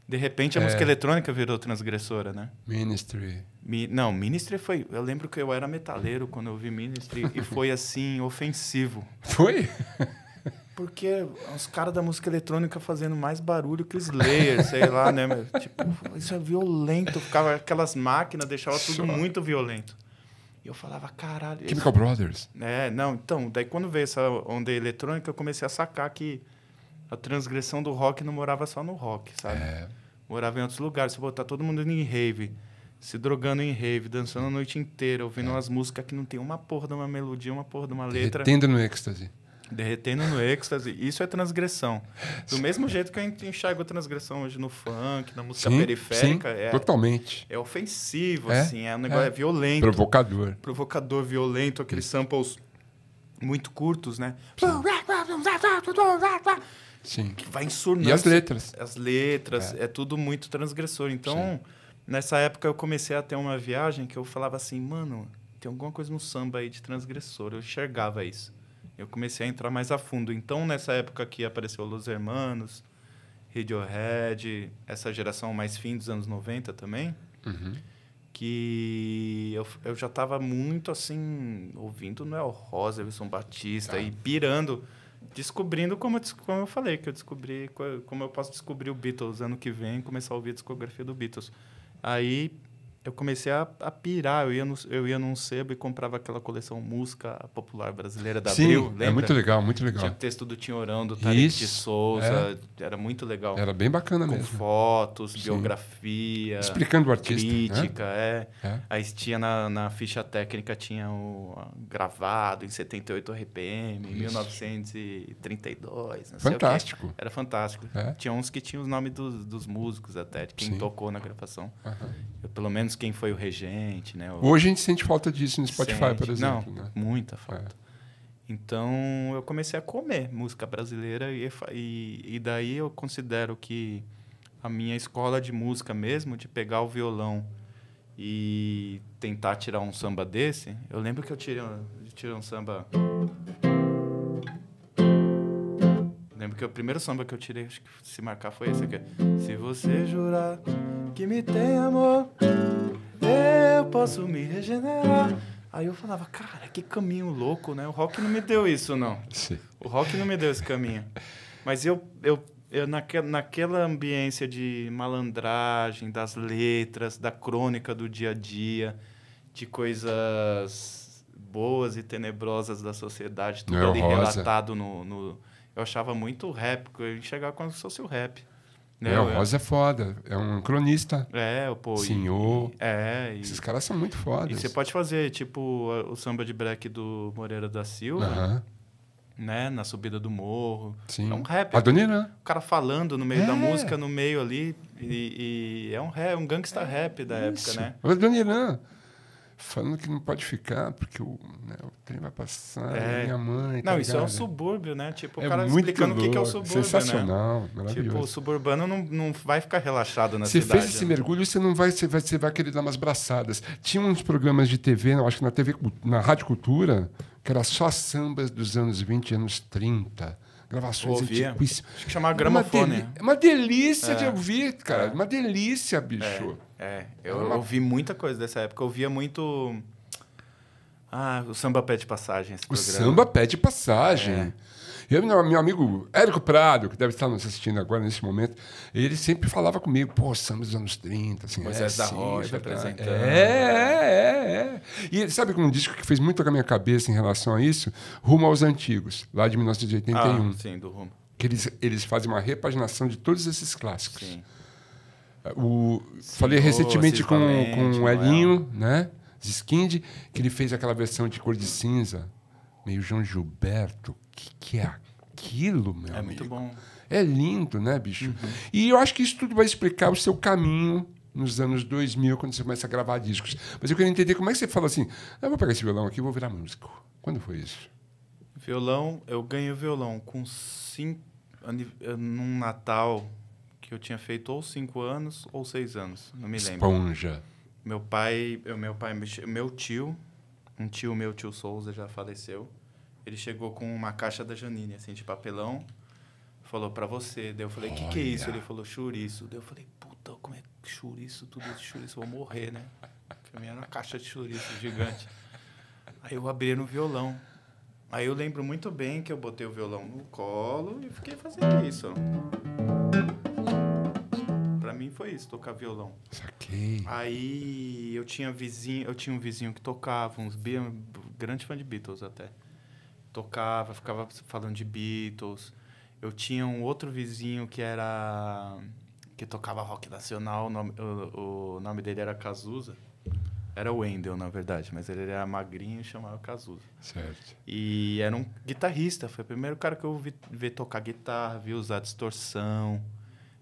S2: De repente a é. música eletrônica virou transgressora, né?
S1: Ministry.
S2: Mi, não, Ministry foi. Eu lembro que eu era metaleiro quando eu vi Ministry e foi (laughs) assim, ofensivo. Foi? Porque os caras da música eletrônica fazendo mais barulho que os Slayer, sei lá, né? Mas, (laughs) tipo, isso é violento. Ficava aquelas máquinas, deixava tudo muito violento. E eu falava, caralho. Chemical isso... Brothers. É, não, então, daí quando veio essa onda eletrônica, eu comecei a sacar que a transgressão do rock não morava só no rock, sabe? É. Morava em outros lugares. Se botar todo mundo em rave, se drogando em rave, dançando a noite inteira, ouvindo é. umas músicas que não tem uma porra de uma melodia, uma porra de uma letra. Derretendo no êxtase. Derretendo no êxtase. Isso é transgressão. Do sim. mesmo jeito que eu enxergo a transgressão hoje no funk, na música sim, periférica. Sim, é, totalmente. É ofensivo, é, assim. É um negócio é. é violento. Provocador. Provocador, violento. Aqueles samples muito curtos, né? Sim. Sim. Que vai ensurnando. E as letras. As letras, é, é tudo muito transgressor. Então, Sim. nessa época eu comecei a ter uma viagem que eu falava assim, mano, tem alguma coisa no samba aí de transgressor. Eu enxergava isso. Eu comecei a entrar mais a fundo. Então, nessa época que apareceu Los Hermanos, Radiohead, essa geração mais fim dos anos 90 também, uhum. que eu, eu já estava muito assim, ouvindo Noel Rosa, Wilson Batista tá. e pirando descobrindo como eu, como eu falei, que eu descobri como eu posso descobrir o Beatles ano que vem, começar a ouvir a discografia do Beatles. Aí eu comecei a, a pirar. Eu ia, no, eu ia num sebo e comprava aquela coleção música popular brasileira da Sim, Abril. É lembra? É muito legal, muito legal. Tinha texto do Tinhorão, do Tarek Isso, de Souza. É. Era muito legal. Era bem bacana Com mesmo. Com fotos, Sim. biografia. Explicando o artista. Né? Crítica, é. é. Aí tinha na, na ficha técnica, tinha o gravado em 78 RPM, Isso. 1932. fantástico. Era fantástico. É. Tinha uns que tinham os nomes dos, dos músicos até, de quem Sim. tocou na gravação. Eu, pelo menos quem foi o regente, né? O... Hoje a gente sente falta disso no Spotify, sente. por exemplo. Não,
S1: né? muita é. falta. É.
S2: Então eu comecei a comer música brasileira e, e, e, daí eu considero que a minha escola de música mesmo, de pegar o violão e tentar tirar um samba desse, eu lembro que eu tirei, eu tirei um samba lembro que o primeiro samba que eu tirei, acho que se marcar, foi esse aqui. Se você jurar que me tem amor, eu posso me regenerar. Aí eu falava, cara, que caminho louco, né? O rock não me deu isso, não. Sim. O rock não me deu esse caminho. Mas eu, eu, eu naque, naquela ambiência de malandragem, das letras, da crônica do dia a dia, de coisas boas e tenebrosas da sociedade, tudo ali relatado no, no, eu achava muito rap, eu enxergava como se fosse o rap. Né? É, o Rosa
S1: é foda, é um cronista. É, pô. Senhor. E,
S2: é. E, esses caras são muito fodas. E você pode fazer, tipo, o samba de break do Moreira da Silva. Uh -huh. Né? Na subida do morro. Sim. É um rap. Adonina. O cara falando no meio é. da música, no meio ali. E, e é um rap, um gangsta rap da Isso. época, né?
S1: Adonina falando que não pode ficar, porque o, né, o trem vai passar, é. minha mãe. Tá não, ligado? isso é um subúrbio, né? Tipo, o é cara explicando louco, o que é o subúrbio. Né? Sensacional, né? maravilhoso. Tipo, o
S2: suburbano não, não vai ficar relaxado na cidade. Você fez esse né?
S1: mergulho, você não vai, você vai, você vai querer dar umas braçadas. Tinha uns programas de TV, acho que na TV, na Rádio Cultura, que era só sambas dos anos 20 anos 30. Gravações antiquíssimas. Acho que chamava gramofone. Uma, deli uma delícia é. de ouvir,
S2: cara. É. Uma delícia, bicho. É, é. eu, uma... ouvi muita coisa dessa época. Eu ouvia muito... Ah, o samba pede passagem. o programa. samba
S1: pede passagem. É. Eu, meu amigo Érico Prado, que deve estar nos assistindo agora nesse momento, ele sempre falava comigo, pô, somos dos anos 30, assim. Moisés é, da sim, Rocha é apresentando. É, é, é, é. E sabe um disco que fez muito com a minha cabeça em relação a isso? Rumo aos Antigos, lá de 1981. Ah, sim, do Rumo. Que eles, eles fazem uma repaginação de todos esses clássicos. Sim. O, sim, falei recentemente com, com o é Elinho, né? Ziskind, que ele fez aquela versão de cor de cinza meio João Gilberto. O que, que, é aquilo, meu é amigo? É muito bom. É lindo, né, bicho? Uhum. E eu acho que isso tudo vai explicar o seu caminho nos anos 2000, quando você começa a gravar discos. Mas eu queria entender como é que você fala assim: eu ah, vou pegar esse violão aqui e vou virar músico. Quando foi isso?
S2: Violão, eu ganhei o violão com cinco. Eh, num Natal que eu tinha feito ou cinco anos ou seis anos, não me lembro. Esponja. Meu pai, meu pai, meu tio, um tio meu, tio Souza, já faleceu. Ele chegou com uma caixa da Janine, assim, de papelão. Falou para você. Daí eu falei, o que, que é isso? Ele falou, chouriço. Daí eu falei, puta, como é que chouriço, tudo isso, chouriço, vou morrer, né? Pra mim era uma caixa de chouriço gigante. Aí eu abri no violão. Aí eu lembro muito bem que eu botei o violão no colo e fiquei fazendo isso. Para mim foi isso, tocar violão. Saquei. Aí eu tinha vizinho, eu tinha um vizinho que tocava uns grandes grande fã de Beatles até tocava, ficava falando de Beatles. Eu tinha um outro vizinho que era. que tocava rock nacional, o nome, o, o nome dele era Cazuza. Era o Wendel, na verdade, mas ele era magrinho e chamava Cazuza. Certo. E era um guitarrista, foi o primeiro cara que eu vi, vi tocar guitarra, vi usar distorção.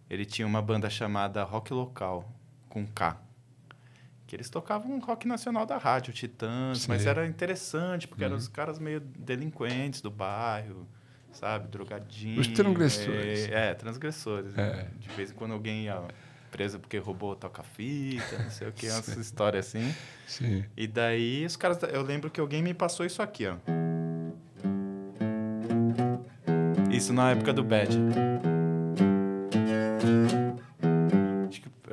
S2: Ele tinha uma banda chamada Rock Local, com K que eles tocavam um rock nacional da rádio, Titãs, Sim. mas era interessante, porque uhum. eram os caras meio delinquentes do bairro, sabe, drogadinhos. Os transgressores. É, é transgressores. Né? É. Né? De vez em quando alguém ia preso porque roubou toca-fita, não sei o que, essa (laughs) história assim. Sim. E daí os caras, eu lembro que alguém me passou isso aqui, ó. Isso na época do Bad.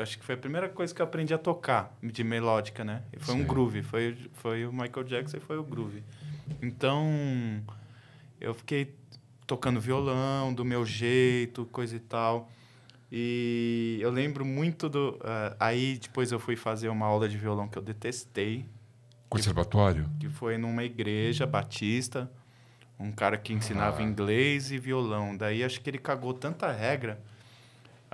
S2: acho que foi a primeira coisa que eu aprendi a tocar de melódica, né? foi Sim. um groove, foi, foi o Michael Jackson e foi o groove. Então, eu fiquei tocando violão do meu jeito, coisa e tal. E eu lembro muito do. Uh, aí depois eu fui fazer uma aula de violão que eu detestei.
S1: Conservatório?
S2: Que, foi numa igreja batista, um cara que ensinava ah. inglês e violão. Daí acho que ele cagou tanta regra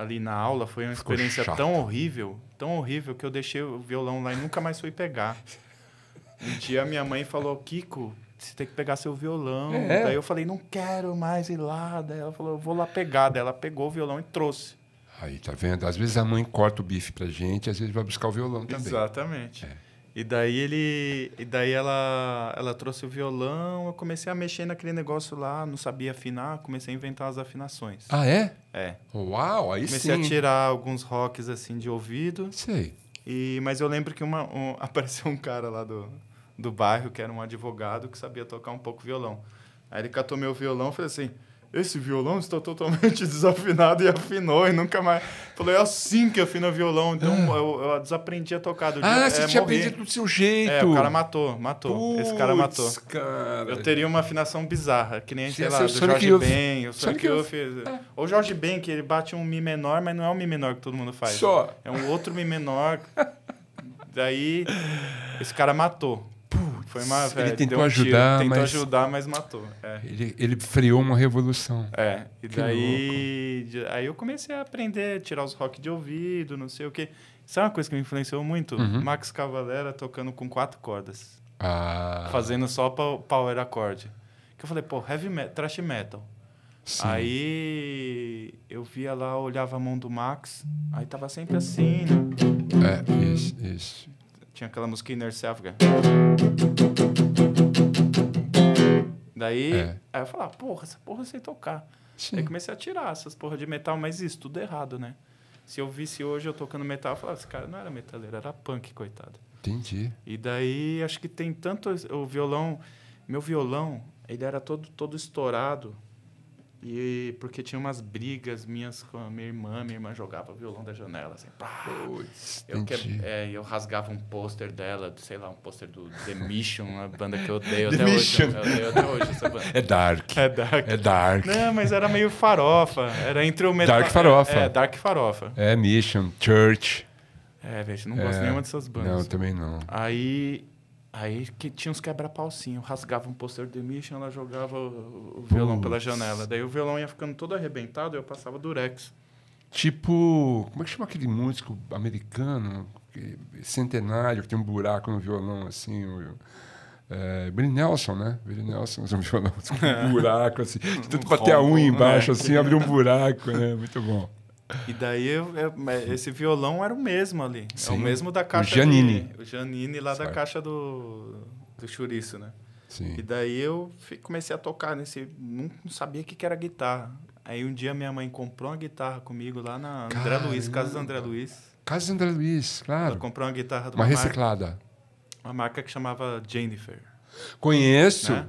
S2: ali na aula foi uma Ficou experiência chato. tão horrível, tão horrível que eu deixei o violão lá e nunca mais fui pegar. Um dia minha mãe falou: "Kiko, você tem que pegar seu violão". É. Daí eu falei: "Não quero mais ir lá". Daí ela falou: "Vou lá pegar". Daí ela pegou o violão e trouxe. Aí, tá vendo?
S1: Às vezes a mãe corta o bife pra gente, às vezes vai buscar o violão também.
S2: Exatamente. É. E daí ele. E daí ela, ela trouxe o violão, eu comecei a mexer naquele negócio lá, não sabia afinar, comecei a inventar as afinações. Ah, é? É. Uau, aí comecei sim. Comecei a tirar alguns rocks assim de ouvido. Sei. E, mas eu lembro que uma, um, (laughs) apareceu um cara lá do, do bairro, que era um advogado, que sabia tocar um pouco violão. Aí ele catou meu violão e falou assim: esse violão está totalmente (laughs) desafinado e afinou e nunca mais. Falei, é assim que afina violão. Então ah. eu, eu, desaprendi a tocar do Ah, dia, você é, tinha aprendido do seu jeito. É, o cara matou, matou. Puts, esse cara matou. Cara. Eu teria uma afinação bizarra, que nem, Sim, sei lá, do Jorge Ben, o Sonic Youth. É. Ou Jorge Ben, que ele bate um Mi menor, mas não é um Mi menor que todo mundo faz. Só. É um outro Mi menor. (laughs) Daí, esse cara matou. Foi uma velha. Ele tentou um ajudar, tiro, tentou mas... ajudar, mas matou. É. Ele,
S1: ele freou uma revolução. É. E
S2: daí aí eu comecei a aprender, tirar os rock de ouvido, não sei o quê. Sabe uma coisa que me influenciou muito? Uhum. Max Cavalera tocando com quatro cordas. Ah. Fazendo só power acorde. Que eu falei, pô, heavy metal, thrash metal. Sim. Aí eu via lá, olhava a mão do Max, aí tava sempre assim, né? É, isso, isso. Tinha aquela música Inner Self. Daí, é. aí eu falava, ah, porra, essa porra eu sei tocar. Sim. Aí comecei a tirar essas porra de metal, mas isso, tudo errado, né? Se eu visse hoje eu tocando metal, eu falava, esse cara não era metaleiro, era punk, coitado. Entendi. E daí, acho que tem tanto o violão... Meu violão, ele era todo, todo estourado e porque tinha umas brigas minhas com a minha irmã, minha irmã jogava violão da janela, assim, pá. eu, que, é, eu rasgava um pôster dela, sei lá, um pôster do The Mission, uma banda que eu odeio (laughs) até Mission. hoje. Eu odeio até hoje essa banda. (laughs) É dark. É dark. É dark. Não, mas era meio farofa. Era entre o metal. Dark farofa. É, é dark farofa.
S1: É Mission, Church. É, velho, não gosto é, nenhuma dessas bandas. Não, também
S2: não. Aí Aí que tinha uns quebra-pau rasgava um pôster de Mission, ela jogava o violão pela janela. Daí o violão ia ficando todo arrebentado e eu passava durex.
S1: Tipo, como é que chama aquele músico americano? É centenário, que tem um buraco no violão assim. Eu... É, Billy Nelson, né? Billy Nelson usou um violão com (laughs)
S2: um (laughs) buraco, assim. Tanto um bater a unha embaixo, né? assim, abrir um buraco,
S1: né? Muito bom.
S2: E daí eu, eu, esse violão era o mesmo ali. Sim. É o mesmo da caixa. O Janine. o Janine lá certo. da caixa do, do Churiço, né? Sim. E daí eu comecei a tocar nesse. Não, sabia o que, era guitarra. Aí um dia minha mãe comprou uma guitarra comigo lá na André Caramba. Luiz, casa do André Luiz.
S1: Casa do André Luiz, claro. Ela
S2: comprou uma guitarra do uma, uma reciclada. Marca, uma marca que chamava Jennifer.
S1: Conheço. Né?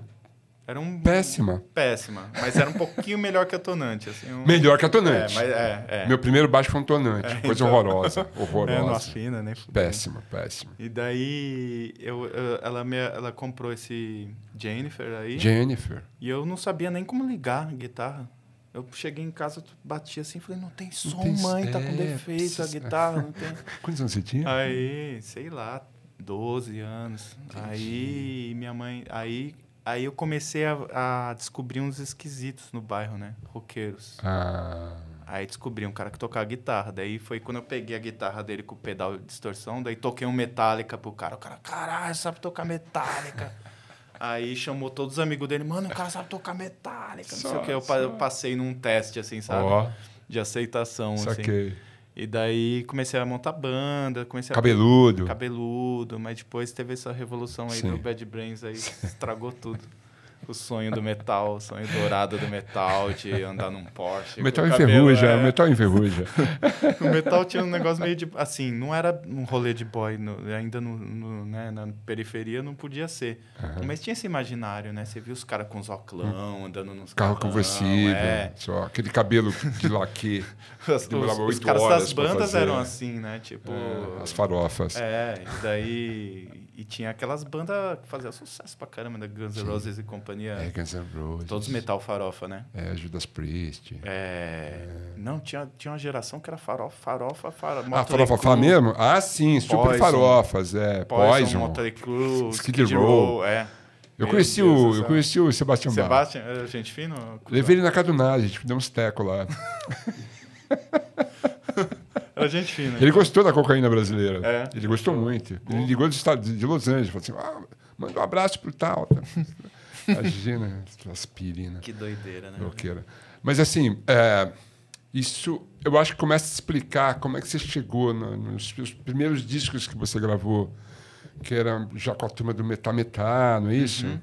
S1: Era um... Péssima.
S2: Péssima. Mas era um pouquinho melhor que a Tonante. Assim, um... Melhor que a Tonante. É, mas, é, é. Meu
S1: primeiro baixo foi um Tonante. É, coisa então... horrorosa. (laughs) É, horrorosa. É, não afina, né? Péssima,
S2: péssima. E daí, eu, eu, ela, me, ela comprou esse Jennifer aí. Jennifer. E eu não sabia nem como ligar a guitarra. Eu cheguei em casa, bati assim, falei, não tem som, não tem mãe, tá é, com defeito a guitarra, não tem... (laughs) Quantos anos você tinha? Aí, sei lá, 12 anos. Entendi. Aí minha mãe, aí Aí eu comecei a, a, descobrir uns esquisitos no bairro, né? Roqueiros. Ah. Aí descobri um cara que tocava guitarra. Daí foi quando eu peguei a guitarra dele com o pedal de distorção. Daí toquei um Metallica pro cara. O cara, caralho, sabe tocar Metallica. (laughs) Aí chamou todos os amigos dele, mano, o cara sabe tocar Metallica, não só, sei o que. Eu, passei num teste, assim, sabe? Oh. De aceitação, assim. Saquei. assim. E daí comecei a montar banda, comecei cabeludo. a... Cabeludo. Cabeludo, mas depois teve essa revolução aí Sim. do Bad Brains, aí estragou tudo. (laughs) o sonho do metal, o sonho dourado do metal, de andar num Porsche. Metal ferrugem, é... metal em ferrugem. (laughs) o metal tinha um negócio meio de. Assim, não era um rolê de boy, no, ainda no, no, né, na periferia não podia ser. Uhum. Mas tinha esse imaginário, né? Você viu os caras com os óculos, hum. andando nos Carro carrão, conversível, é.
S1: só, aquele cabelo de laque. (laughs) os,
S2: os caras das bandas eram assim, né? Tipo. É, as farofas. É, e daí. E tinha aquelas bandas que faziam sucesso pra caramba, da né? Guns N' Roses e companhia. É, Guns N' Roses. Todos metal farofa, né? É, Judas Priest. É... é. Não, tinha, tinha uma geração que era farofa, farofa, ah, farofa. Ah, farofa farofa mesmo? Ah, sim, super farofas, é. Poison, Poison Motley Crue, Skid, Skid Row, Row, é. Eu conheci, Deus, o, eu sabe? conheci o Sebastião Sebastião, é, gente fino?
S1: Levei ele na casa do Nage, tipo, deu uns teco lá. (laughs) Ele gostou da cocaína brasileira. É. Ele gostou muito. Ele ligou dos Estados, de Los Angeles, falou assim: ah, manda um abraço pro tal. (laughs) Imagina, aspirina. Que doideira, né? Louqueira. Mas assim, é, isso eu acho que começa a explicar como é que você chegou no, nos, nos primeiros discos que você gravou, que era já com a turma do Metá Metá, não é isso? Uhum.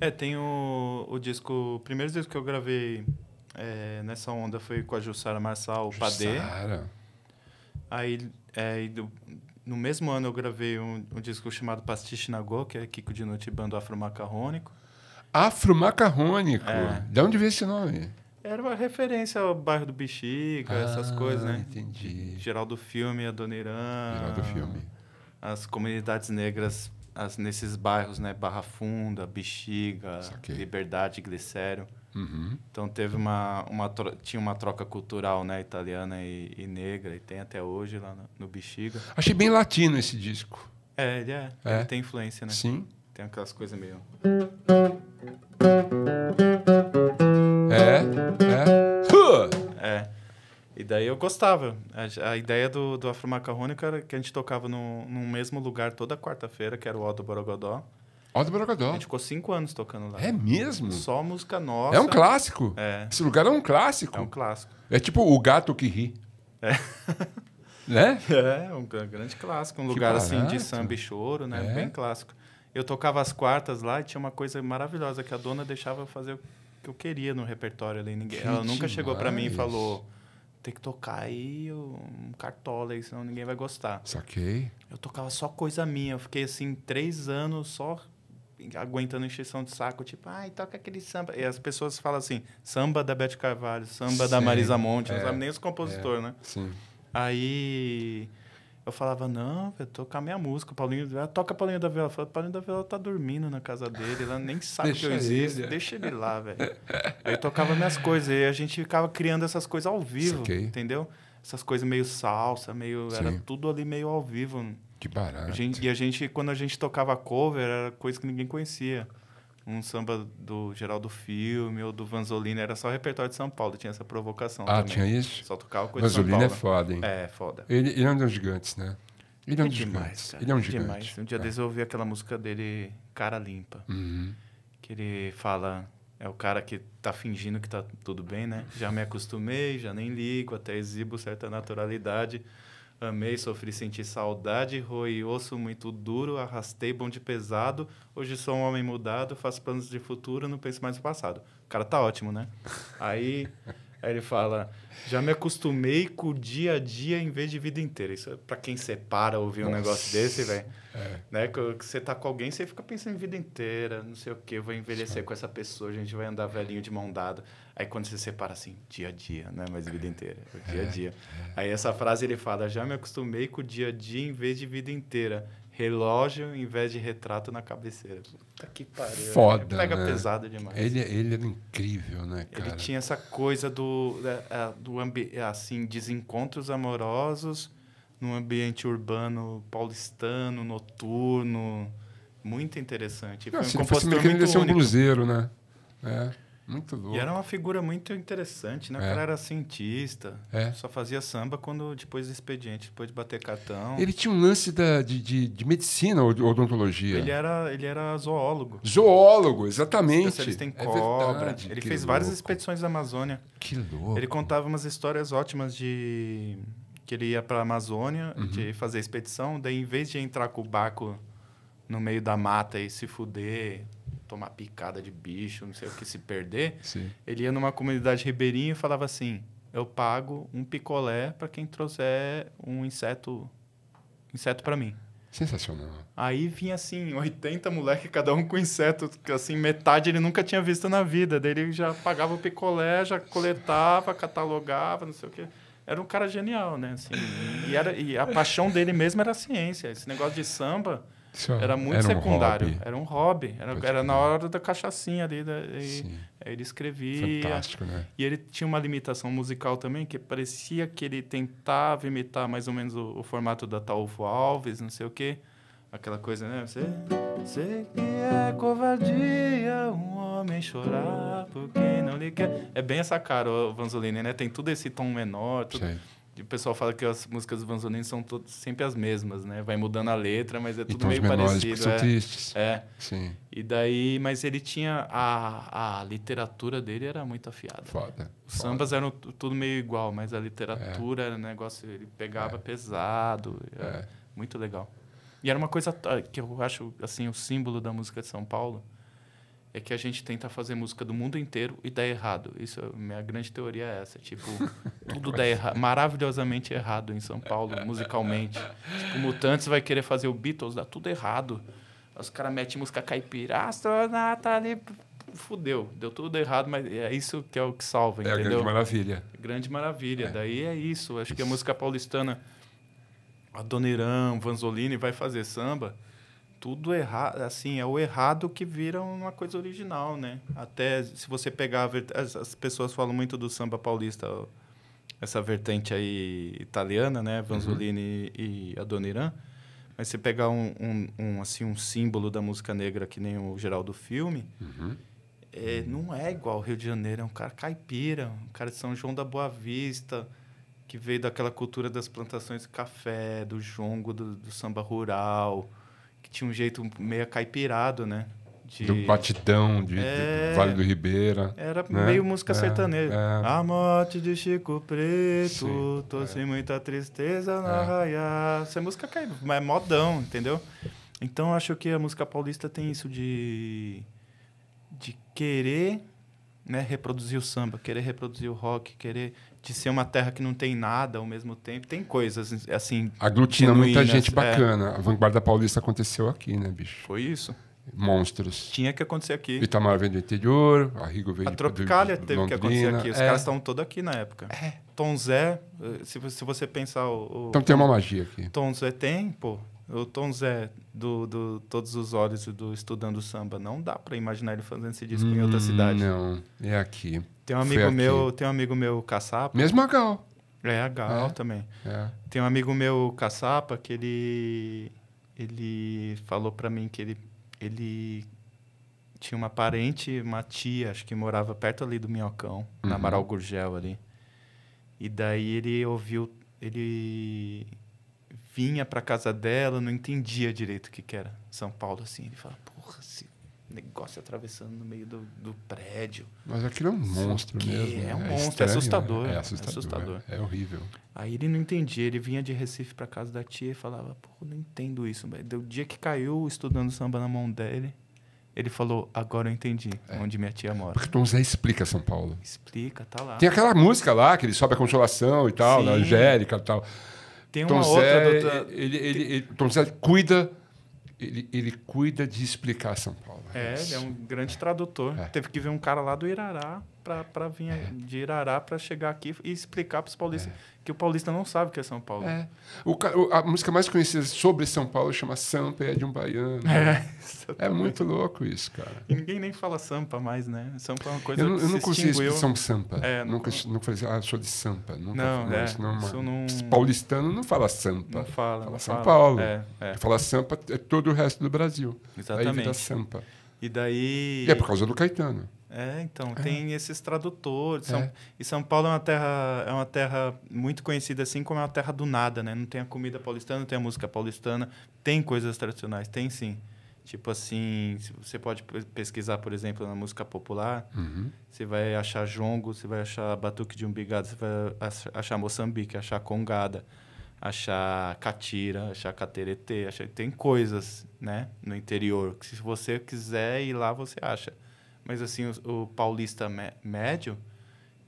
S2: É, tem o, o disco. O primeiro disco que eu gravei é, nessa onda foi com a Jussara Marçal, o Jussara. Padê. Aí, é, no mesmo ano, eu gravei um, um disco chamado Pastiche Nagô, que é Kiko Dinucci Bando Afro-Macarrônico. Afro-Macarrônico? É. De onde veio esse nome? Era uma referência ao bairro do Bexiga, ah, essas coisas, né? Entendi. Geraldo Filme, a Dona Irã. Geraldo Filme. As comunidades negras as, nesses bairros, né? Barra Funda, Bexiga, Liberdade, Glicério. Uhum. Então teve uma, uma tinha uma troca cultural, né, italiana e, e negra e tem até hoje lá no, no, Bexiga.
S1: Achei bem latino esse disco.
S2: É, ele é, é. Ele tem influência, né? Sim. Tem aquelas coisas meio
S3: É, é. Huh!
S2: É. E daí eu gostava. A, a, ideia do, do Afro Macarrônico era que a gente tocava no, no mesmo lugar toda quarta-feira, que era o Alto Borogodó. Alto Borocodó. A gente ficou cinco anos tocando lá. É mesmo? Só música nossa. É um clássico. É. Esse lugar é um clássico. É um clássico.
S1: É tipo o gato que ri.
S2: É. Né? É, um grande clássico. Um que lugar barato. assim de samba e choro, né? É. Bem clássico. Eu tocava as quartas lá e tinha uma coisa maravilhosa que a dona deixava eu fazer o que eu queria no repertório ali. Ninguém, ela nunca demais. chegou para mim e falou tem que tocar aí um cartola aí, senão ninguém vai gostar. Saquei. Eu tocava só coisa minha. Eu fiquei assim, três anos só aguentando encheção de saco, tipo, ai, toca aquele samba. E as pessoas falam assim, samba da Beth Carvalho, samba Sim, da Marisa Monte, é, não sabe nem os compositores, é, né? Sim. Aí eu falava, não, eu tô a minha música, Paulinho, ela ah, toca Paulinho da Vela. Fala, falava, Paulinho da Vela tá dormindo na casa dele, ela nem sabe que eu existo, ele. deixa ele lá, velho. Aí eu tocava minhas coisas, e a gente ficava criando essas coisas ao vivo, entendeu? Essas coisas meio salsa, meio. Sim. Era tudo ali meio ao vivo. Que barato. A gente, e a gente, quando a gente tocava cover, era coisa que ninguém conhecia. Um samba do Geraldo Filme ou do Vanzolina era só repertório de São Paulo, tinha essa provocação. Ah, também. tinha isso? Só tocava coisa vanzolini de São é Paulo. é foda, hein? É, foda. Ele,
S1: ele é um dos gigantes, né? Ele é um é gigante. ele é um é gigante. Demais. Um dia é.
S2: eu ouvi aquela música dele, Cara Limpa. Uhum. Que ele fala. É o cara que tá fingindo que tá tudo bem, né? Já me acostumei, já nem ligo, até exibo certa naturalidade. Amei, sofri, senti saudade, roí osso muito duro, arrastei bonde pesado. Hoje sou um homem mudado, faço planos de futuro, não penso mais no passado. O cara tá ótimo, né? Aí Aí ele fala: já me acostumei com o dia a dia em vez de vida inteira. Isso é para quem separa ouvir Nossa. um negócio desse, velho. É. Né? Que você tá com alguém, você fica pensando em vida inteira, não sei o quê, vou envelhecer Sim. com essa pessoa, a gente vai andar velhinho de mão dada. Aí quando você separa assim, dia a dia, né? Mas vida inteira, o dia a é, dia. É. Aí essa frase ele fala: já me acostumei com o dia a dia em vez de vida inteira relógio em vez de retrato na cabeceira. Puta que pariu. Foda. pega né? né? pesado demais. Ele,
S1: ele era incrível, né, cara? Ele tinha
S2: essa coisa do, é, é, do é, assim, desencontros amorosos num ambiente urbano paulistano, noturno. Muito interessante. Não, Foi um assim, compositor muito ele único. Ser um
S1: bluseiro, né? É.
S2: Muito louco. E era uma figura muito interessante, né? O é. cara era cientista, é. só fazia samba quando depois do expediente, depois de bater cartão. Ele tinha um lance da,
S1: de, de, de medicina ou de odontologia. Ele
S2: era, ele era zoólogo.
S1: Zoólogo, exatamente. Especialista é cobra.
S2: É verdade, ele fez louco. várias expedições da Amazônia. Que louco. Ele contava umas histórias ótimas de que ele ia para a Amazônia uhum. de fazer expedição, daí em vez de entrar com o barco no meio da mata e se fuder, tomar picada de bicho, não sei o que, se perder. Sim. Ele ia numa comunidade ribeirinha e falava assim: eu pago um picolé para quem trouxer um inseto inseto para mim. Sensacional. Aí vinha assim, 80 moleque, cada um com inseto, assim, metade ele nunca tinha visto na vida. Daí ele já pagava o picolé, já coletava, catalogava, não sei o quê. Era um cara genial, né? Assim, e, era, e a paixão dele mesmo era a ciência. Esse negócio de samba, era muito era secundário. Hobby. Era um hobby. Era, era na hora da cachaçinha ali. Da, e, aí ele escrevia. Fantástico, né? E ele tinha uma limitação musical também, que parecia que ele tentava imitar mais ou menos o, o formato da Taúfo Alves, não sei o quê. Aquela coisa, né? Você... Sei que é covardia um homem chorar por quem não lhe quer. É bem essa cara, o Vanzolini, né? Tem tudo esse tom menor, tudo... Sei o pessoal fala que as músicas do Vanzolim são todas, sempre as mesmas, né? Vai mudando a letra, mas é tudo então, meio os menores, parecido. São é. tristes. É. Sim. E daí, mas ele tinha a, a literatura dele era muito afiada. Foda. Os foda. sambas eram tudo meio igual, mas a literatura é. era um negócio ele pegava é. pesado, é. muito legal. E era uma coisa que eu acho assim o símbolo da música de São Paulo é que a gente tenta fazer música do mundo inteiro e dá errado. Isso, minha grande teoria é essa. Tipo, (laughs) tudo dá errado, maravilhosamente errado em São Paulo, musicalmente. Tipo, Mutantes vai querer fazer o Beatles, dá tudo errado. Os caras metem música caipira, astronauta ali, fudeu, deu tudo errado, mas é isso que é o que salva, é entendeu? É grande maravilha. Grande maravilha, é. daí é isso. Acho que a música paulistana, a Dona Irã, Vanzolini vai fazer samba tudo errado, assim, é o errado que vira uma coisa original, né? Até se você pegar as, as, pessoas falam muito do samba paulista, essa vertente aí italiana, né, uhum. Vanzolini uhum. e Adoniran, mas se pegar um, um, um, assim um símbolo da música negra que nem o geral do filme, uhum. é, não é igual o Rio de Janeiro, é um cara caipira, um cara de São João da Boa Vista, que veio daquela cultura das plantações de café, do jongo, do, do samba rural, que tinha um jeito meio caipirado, né? De... Do batidão de, é... de, Vale do Ribeira. Era né? meio música é, sertaneja. É. A morte de Chico Preto, Sim, tô é. sem muita tristeza na é. raia. Essa é música cai, é modão, entendeu? Então acho que a música paulista tem isso de, de querer né, reproduzir o samba, querer reproduzir o rock, querer de ser uma terra que não tem nada ao mesmo tempo. Tem coisas assim. Aglutina muita gente é. bacana.
S1: É. A vanguarda paulista aconteceu aqui, né, bicho? Foi isso. Monstros. Tinha que acontecer aqui. Itamar veio do interior, Arrigo veio a do Tropicália do, do, teve que acontecer aqui. Os é. caras
S2: estavam todos aqui na época. É. Tom Zé, eh, se, se você pensar. O, o, então tem uma magia aqui. Tom Zé tem, pô. O Tom Zé, do, do Todos os Olhos do Estudando Samba, não dá para imaginar ele fazendo esse disco hum, em outra hum, cidade.
S1: Não, é aqui. Tem um amigo meu,
S2: tem um amigo meu caçapa. Mesmo a Gal. É, a Gal é, também. É. Tem um amigo meu caçapa que ele ele falou para mim que ele ele tinha uma parente, uma tia, acho que morava perto ali do Minhocão, uhum. na Amaral Gurgel ali. E daí ele ouviu, ele vinha para casa dela, não entendia direito o que, que era São Paulo assim, ele fala: "Porra, se negócio atravessando no meio do, do prédio. Mas aquilo é um monstro que mesmo. É um é monstro, é estranho, né? é, é, assustador, é assustador. É assustador. É, é, horrível. Aí ele não entendia, ele vinha de Recife para casa da tia e falava, pô, não entendo isso. o dia que caiu estudando samba na mão dele, ele falou, agora eu entendi é. onde minha tia mora. Porque
S1: Tom Zé explica São Paulo. Explica, tá lá. Tem aquela música lá, que ele sobe a consolação e tal, Sim. da Angélica e tal. Tem uma Tom outra, Zé, ele, ele, ele, Tom Zé cuida ele, ele cuida de explicar São Paulo.
S2: É, é ele é um grande tradutor. É. Teve que ver um cara lá do Irará para vir de Irará para chegar aqui e explicar para os paulistas é. que o paulista não sabe o que é São Paulo. É.
S1: O, a música mais conhecida sobre São Paulo chama Sampa é de um baiano. É, é muito louco isso, cara.
S2: E ninguém nem fala Sampa mais, né? Sampa é uma coisa eu não, que Eu não expressão Sampa.
S1: É, nunca, não... nunca ah, sou de Sampa. Nunca não, é, isso não, é não... Paulistano não fala Sampa. Não fala. Fala não São fala. Paulo. É, é. Fala Sampa é todo o
S2: resto do Brasil. Exatamente. Aí vira Sampa. E daí. E é por causa do Caetano. É, então, é. tem esses tradutores. São, é. E São Paulo é uma, terra, é uma terra muito conhecida assim como é uma terra do nada, né? Não tem a comida paulistana, não tem a música paulistana, tem coisas tradicionais, tem sim. Tipo assim, você pode pesquisar, por exemplo, na música popular, uhum. você vai achar jongo, você vai achar batuque de umbigado, você vai achar moçambique, achar congada, achar catira, achar cateretê, achar... tem coisas, né, no interior, que se você quiser ir lá, você acha. Mas assim, o, o paulista médio,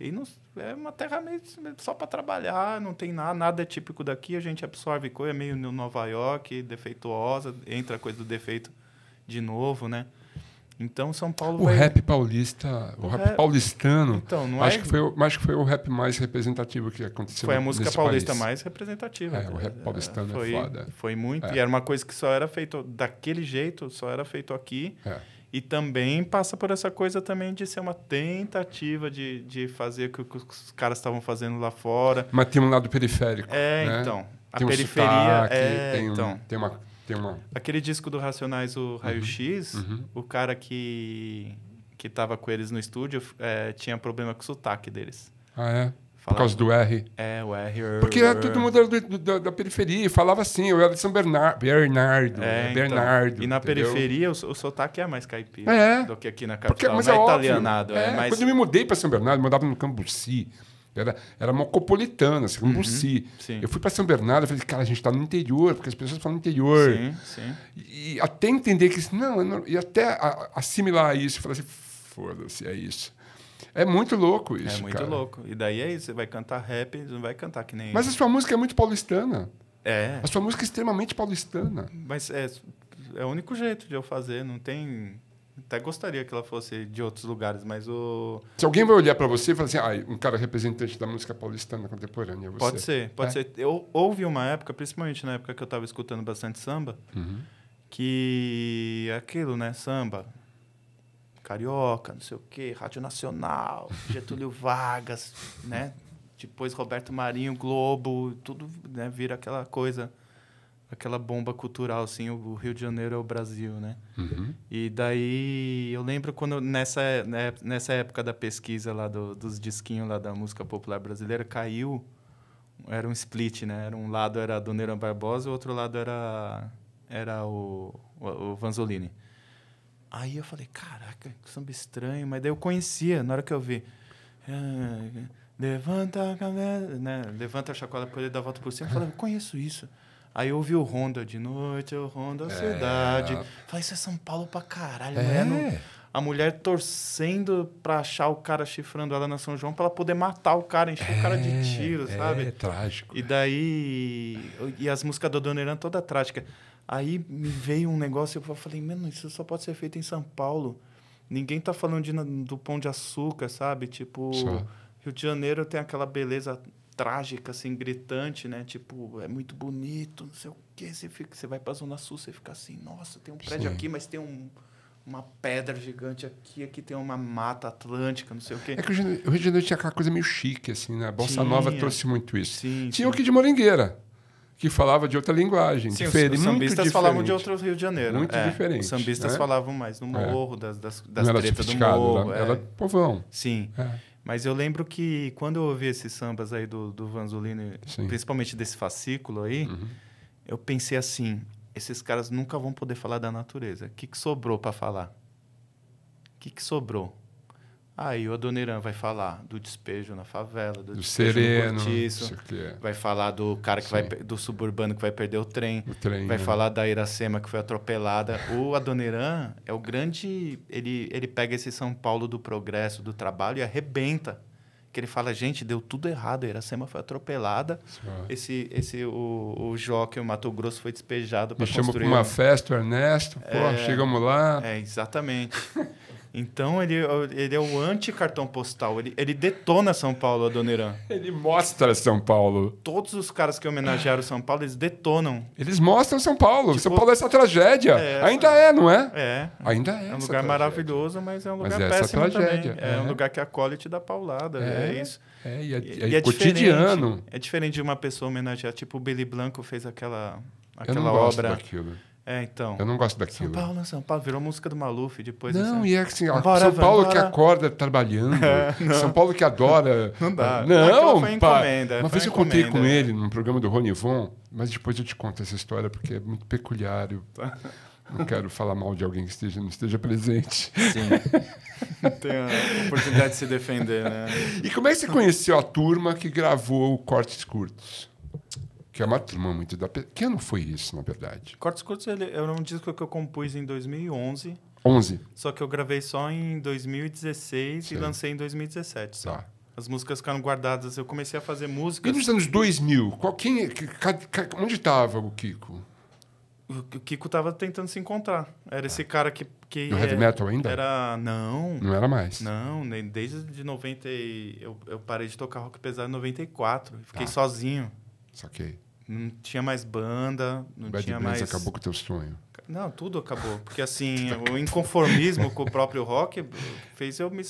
S2: e não, é uma terra meio só para trabalhar, não tem nada, nada típico daqui, a gente absorve coisa meio no Nova York, defeituosa, entra a coisa do defeito de novo, né? Então São Paulo. O vai... rap
S1: paulista, o, rap, paulistano. Então, não acho é... que foi, acho que foi o rap mais representativo
S2: que aconteceu. Foi a música paulista país. mais representativa. É, o rap paulistano é foi, é foda. Foi muito. É. E era uma coisa que só era feito daquele jeito, só era feito aqui. É. E também passa por essa coisa também de ser uma tentativa de, de fazer o que os caras estavam fazendo lá fora.
S1: Mas tem um lado
S3: periférico.
S2: É, né? então. A tem periferia. Um sotaque, é, tem, então. Um, tem, uma, tem uma. Aquele disco do Racionais, o uhum. Raio-X, uhum. uhum. o cara que que estava com eles no estúdio é, tinha problema com o sotaque deles.
S1: Ah, é? Falava, Por causa do R.
S2: É, o R. Porque era todo
S1: mundo era do, do, da periferia, falava assim, eu era de São Bernardo. Bernardo. É, né, então. Bernardo então. E na entendeu? periferia
S2: o, o sotaque é mais caipira é. do que aqui na capital. Porque, mas é, é italianado. É, é Quando eu
S1: me mudei para São Bernardo, eu mandava no Cambuci. Era, era uma assim, uhum, Sim. Eu fui para São Bernardo e falei, cara, a gente está no interior, porque as pessoas falam interior. Sim, sim. E, e até entender que, não, não e até a, assimilar isso, falar assim, foda-se, é isso.
S2: É muito louco isso. É muito cara. louco. E daí é isso, você vai cantar rap, não vai cantar que nem. Mas a sua
S1: música é muito paulistana. É. A sua música é extremamente paulistana.
S2: Mas é, é o único jeito de eu fazer, não tem. Até gostaria que ela fosse de outros lugares, mas o.
S1: Se alguém vai olhar para você e falar assim, ah, um cara representante da música paulistana contemporânea, é você. Pode ser, pode é?
S2: ser. Eu houve uma época, principalmente na época que eu estava escutando bastante samba, uhum. que é aquilo, né? Samba, Carioca, não sei o quê, Rádio Nacional, (laughs) Getúlio Vargas, né? Depois Roberto Marinho, Globo, tudo né, vira aquela coisa, aquela bomba cultural, assim, o Rio de Janeiro é o Brasil, né? Uhum. E daí eu lembro quando, nessa, né, nessa época da pesquisa lá do, dos disquinhos lá da música popular brasileira, caiu, era um split, né? Era um lado era do Irã Barbosa, o outro lado era, era o, o, o Vanzolini. Aí eu falei, caraca, que samba estranho. Mas daí eu conhecia, na hora que eu vi. É, levanta a cabeça, né? Levanta a chacoalha para ele dar a volta por cima. Eu falei, eu conheço isso. Aí eu ouvi o Honda de noite, o Honda a é. cidade. Falei, isso é São Paulo pra caralho. É. Não, a mulher torcendo pra achar o cara chifrando ela na São João pra ela poder matar o cara, encher é. o cara de é, tiro, sabe? É trágico. E né? daí. E as músicas do Dona Irã toda trágica. Aí me veio um negócio, eu falei, mano, isso só pode ser feito em São Paulo. Ninguém tá falando de, do pão de açúcar, sabe? Tipo, só. Rio de Janeiro tem aquela beleza trágica, assim, gritante, né? Tipo, é muito bonito, não sei o quê. Você, fica, você vai pra Zona Sul, você fica assim, nossa, tem um prédio Sim. aqui, mas tem um, uma pedra gigante aqui, aqui tem uma mata atlântica, não sei o quê. É que o Rio
S1: de Janeiro tinha aquela coisa meio chique, assim, né? A Bolsa tinha, Nova trouxe muito isso. Sim, tinha sim. o que de Moringueira que falava de outra linguagem. Sim, diferente, os, sambistas falavam de outro Rio de Janeiro. Muito é, diferente. Os sambistas né? falavam mais no é. morro, é. das, das, das tretas do morro. Era, é. era
S2: povão. Sim. É. Mas eu lembro que quando eu ouvi esses sambas aí do, do Vanzolini, Sim. principalmente desse fascículo aí, uhum. eu pensei assim: esses caras nunca vão poder falar da natureza. O que, que sobrou para falar? O que, que sobrou? Aí o Adoniran vai falar do despejo na favela, do, do despejo sereno, no cortiço, é. vai falar do cara que Sim. vai do suburbano que vai perder o trem, o trem vai né? falar da Iracema que foi atropelada. o Adoniran é o grande, ele ele pega esse São Paulo do progresso, do trabalho e arrebenta. Que ele fala, gente, deu tudo errado, a Iracema foi atropelada. Esse esse o, o Joque, o Mato Grosso foi despejado para construir. Me chamou para uma
S1: festa, Ernesto, é, pô, chegamos
S2: lá. É, exatamente. (laughs) Então ele, é ele é o anti-cartão postal. Ele, ele detona São Paulo, Adoniran. Ele
S1: mostra São Paulo.
S2: Todos os caras que homenagearam São Paulo, eles detonam. Eles mostram São Paulo. Tipo, São Paulo é essa tragédia.
S1: É, Ainda é, não é? É. Ainda é. É um lugar tragédia. maravilhoso, mas é um lugar mas é péssimo essa tragédia. também. É. é. um é.
S2: lugar que acolhe e te dá paulada. É, é isso. É, e é, e, é e cotidiano. É diferente de uma pessoa homenagear, tipo o Billy Blanco fez aquela, aquela Eu não obra. Gosto daquilo. É, então. Eu não gosto daquilo. São Paulo, São Paulo, virou música do Maluf depois. Não, assim, e é assim, São Paulo que acorda trabalhando,
S1: (laughs) é, São Paulo que adora. (laughs) não dá. Ah, é não, foi pá. encomenda. Uma vez eu contei com é. ele num programa do Von, mas depois eu te conto essa história porque é muito peculiar. Eu... Tá. Não quero falar mal de alguém que esteja, não esteja presente. Sim. (laughs)
S2: Tem a oportunidade de se defender, né? E como é que você conheceu
S1: a turma que gravou o Cortes Curtos? que é uma turma muito da... Que ano foi isso, na verdade?
S2: Cortes Curtos é era um disco que eu compus em 2011. 11? Só que eu gravei só em 2016 Sim. e lancei em 2017 só. Tá. As músicas ficaram guardadas. Eu comecei a fazer música. E nos
S1: anos 2000?
S2: Qual, quem, é, onde estava o Kiko? O Kiko estava tentando se encontrar. Era ah. esse cara que. que no heavy é, metal ainda? Era. Não. Não era mais. Não, nem, desde de 90. E, eu, eu parei de tocar rock pesado em 94. Fiquei tá. sozinho. Saquei. Não tinha mais banda,
S1: não Bad tinha Blitz mais. acabou com o teu sonho.
S2: Não, tudo acabou. Porque assim, (laughs) o inconformismo com o próprio rock fez eu me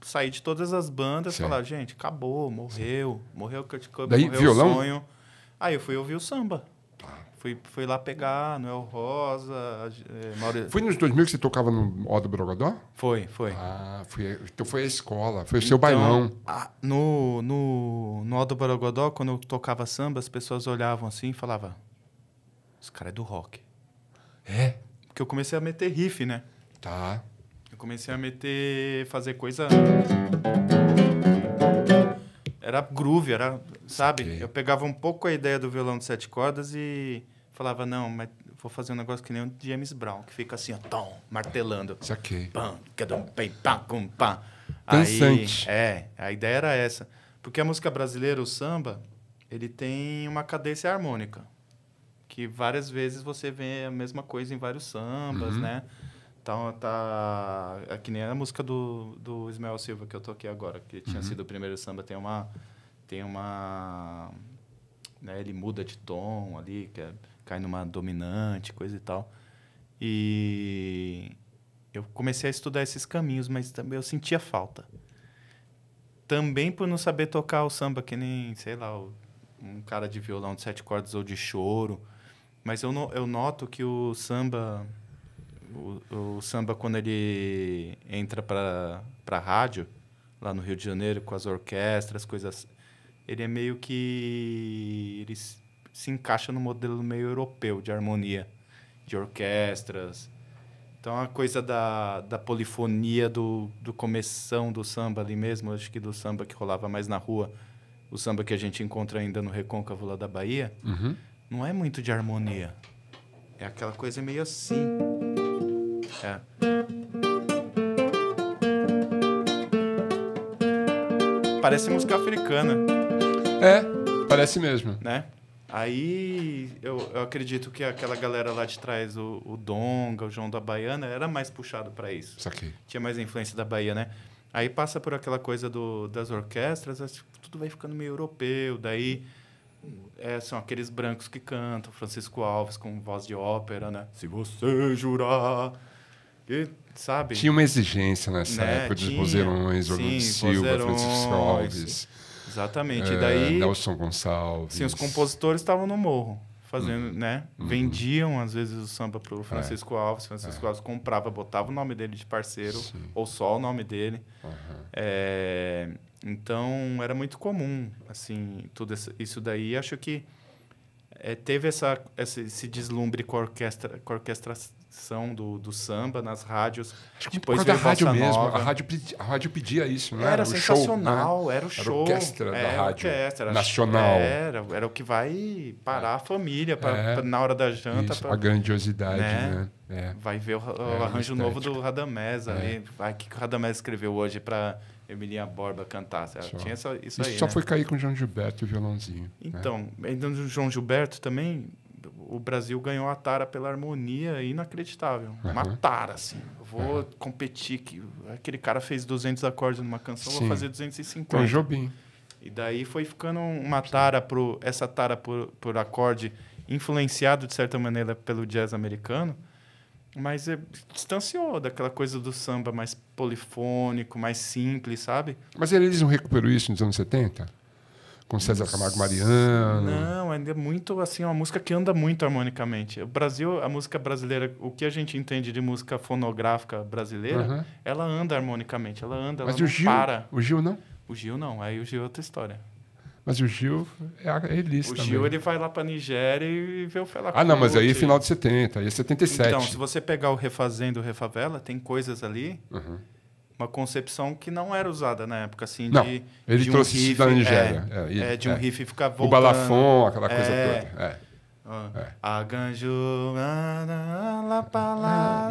S2: sair de todas as bandas e falar, gente, acabou, morreu, morreu o Cut Club, morreu violão? o sonho. Aí eu fui ouvir o samba. Foi, lá pegar Noel Rosa, é, Foi nos
S1: 2000 que você tocava no Odo do
S2: Foi, foi. Ah, foi, então foi a escola, foi o então, seu bailão. A, no, no, no Odo do quando eu tocava samba, as pessoas olhavam assim e falavam, os cara é do rock. É? Porque eu comecei a meter riff, né? Tá. Eu comecei a meter, fazer coisa era groove, era, sabe? Okay. Eu pegava um pouco a ideia do violão de sete cordas e falava, não, mas vou fazer um negócio que nem o James Brown, que fica assim, ó, tom, martelando. Saquei. Pam, cadum, pei, pá, cum, pá. Aí, é, a ideia era essa. Porque a música brasileira, o samba, ele tem uma cadência harmônica. Que várias vezes você vê a mesma coisa em vários sambas, uhum. né? Então, tá... É que nem a música do, do Ismael Silva que eu toquei agora, que tinha uhum. sido o primeiro samba, tem uma... Tem uma... Né, ele muda de tom ali, que é cai numa dominante, coisa e tal. E eu comecei a estudar esses caminhos, mas também eu sentia falta. Também por não saber tocar o samba, que nem, sei lá, um cara de violão de sete cordas ou de choro. Mas eu, no, eu noto que o samba, o, o samba quando ele entra para a rádio, lá no Rio de Janeiro, com as orquestras, coisas... Ele é meio que... Eles, se encaixa no modelo meio europeu de harmonia, de orquestras. Então, a coisa da, da polifonia do, do começão do samba ali mesmo, acho que do samba que rolava mais na rua, o samba que a gente encontra ainda no Recôncavo lá da Bahia, uhum. não é muito de harmonia. É aquela coisa meio assim. É. Parece música africana. É,
S1: parece mesmo.
S2: Né? Aí eu, eu, acredito que aquela galera lá de trás, o, o Donga, o João da Baiana, era mais puxado para isso. Saquei. Tinha mais influência da Bahia, né? Aí passa por aquela coisa do, das orquestras, tudo vai ficando meio europeu. Daí é, são aqueles brancos que cantam, Francisco Alves com voz de ópera, né? Se você jurar. E, sabe? Tinha uma exigência nessa né? época de vozeirões, Orlando Silva, Francisco Alves. Exatamente. É, daí. Nelson Gonçalves. Sim, os compositores estavam no morro fazendo, uhum. né? Uhum. Vendiam às vezes o samba para o Francisco é. Alves. Francisco é. Alves comprava, botava o nome dele de parceiro Sim. ou só o nome dele. Uhum. É, então era muito comum, assim, tudo isso daí. Acho que é, teve essa, esse, deslumbre com a orquestra, com a orquestra repetição do, do samba nas rádios. Acho tipo, que depois da rádio Bossa mesmo. A rádio, pedia, a rádio pedia isso, não era? Era sensacional, show, né? era o show. Era a é, orquestra era da rádio orquestra, nacional. Era, era o que vai parar a família pra, é, pra, na hora da janta. Isso, pra, a grandiosidade, né? né? É. Vai ver o, é, o arranjo novo do Radamés é. ali. O que o Radamés escreveu hoje para Emilinha Borba cantar. Tinha essa, isso, isso aí, só né? foi cair com o João Gilberto
S1: e o violãozinho. Então,
S2: né? então, o João Gilberto também o Brasil ganhou a tara pela harmonia é inacreditável. Uhum. Uma tara, assim. vou uhum. competir. Que, aquele cara fez 200 acordes numa canção, Sim. vou fazer 250. Um Jobim. E daí foi ficando uma tara, pro, essa tara por, por acorde, influenciado, de certa maneira, pelo jazz americano. Mas é, distanciou daquela coisa do samba mais polifônico, mais simples, sabe?
S1: Mas eles não recuperou isso nos anos 70? com César Camargo Mariano.
S2: Não, é muito assim, é uma música que anda muito harmonicamente. O Brasil, a música brasileira, o que a gente entende de música fonográfica brasileira, ela anda harmonicamente, ela anda, Mas ela o Gil, para. O Gil não? O Gil não, aí o Gil é outra história.
S1: Mas o Gil é a Elis O também.
S2: Gil ele vai lá para Nigéria e vê o Fela Ah, não, mas aí é final de 70, aí é 77. Então, se você pegar o Refazendo o Refavela, tem coisas ali uhum uma concepção que não era usada na época, assim, não, de, ele de trouxe um riff, da Nigéria. É, é, é de um é. riff ficar voltando. O balafon, aquela coisa é. toda. É. Ah, é. A ganjo...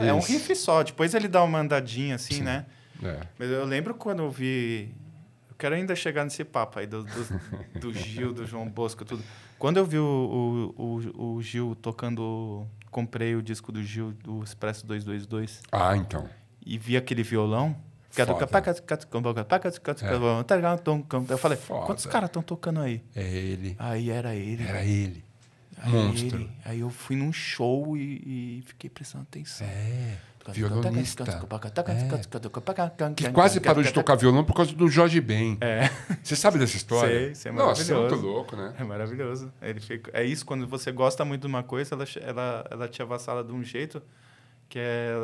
S2: É, é, um riff só. Depois ele dá uma andadinha, assim, Sim. né? Mas eu lembro quando eu vi... Eu quero ainda chegar nesse papo aí do, do, do (laughs) Gil, do João Bosco, tudo. Quando eu vi o, o, o, o Gil tocando... Comprei o disco do Gil, do Expresso 222. Ah, então. E vi aquele violão... Foda. Eu falei, Foda. quantos caras estão tocando aí? É ele. Aí era ele. Era ele. Aí Monstro. Ele. Aí eu fui num show e, e fiquei prestando atenção. É. Violonista. É. Que quase parou de tocar violão
S1: por causa do Jorge Ben. É. Você sabe dessa história? Sei, sei, é maravilhoso. Nossa, é muito
S2: louco, né? É maravilhoso. Ele fica... É isso, quando você gosta muito de uma coisa, ela, ela, ela te avassala de um jeito que é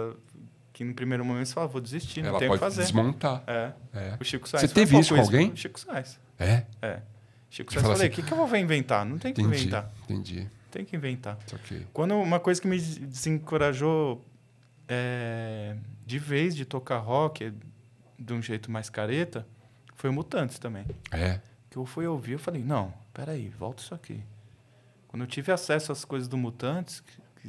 S2: que no primeiro momento você fala, vou desistir, não tem o que fazer. desmontar. É. é. O Chico Sainz. Você teve isso com isso. alguém? Chico Sainz. É? É. Chico Sainz, falei, assim, o assim, que, que eu vou inventar? Não tem que inventar. Entendi. Tem que inventar. Okay. Quando uma coisa que me desencorajou é, de vez de tocar rock é, de um jeito mais careta foi o Mutantes também. É. Que eu fui ouvir, eu falei, não, peraí, volta isso aqui. Quando eu tive acesso às coisas do Mutantes,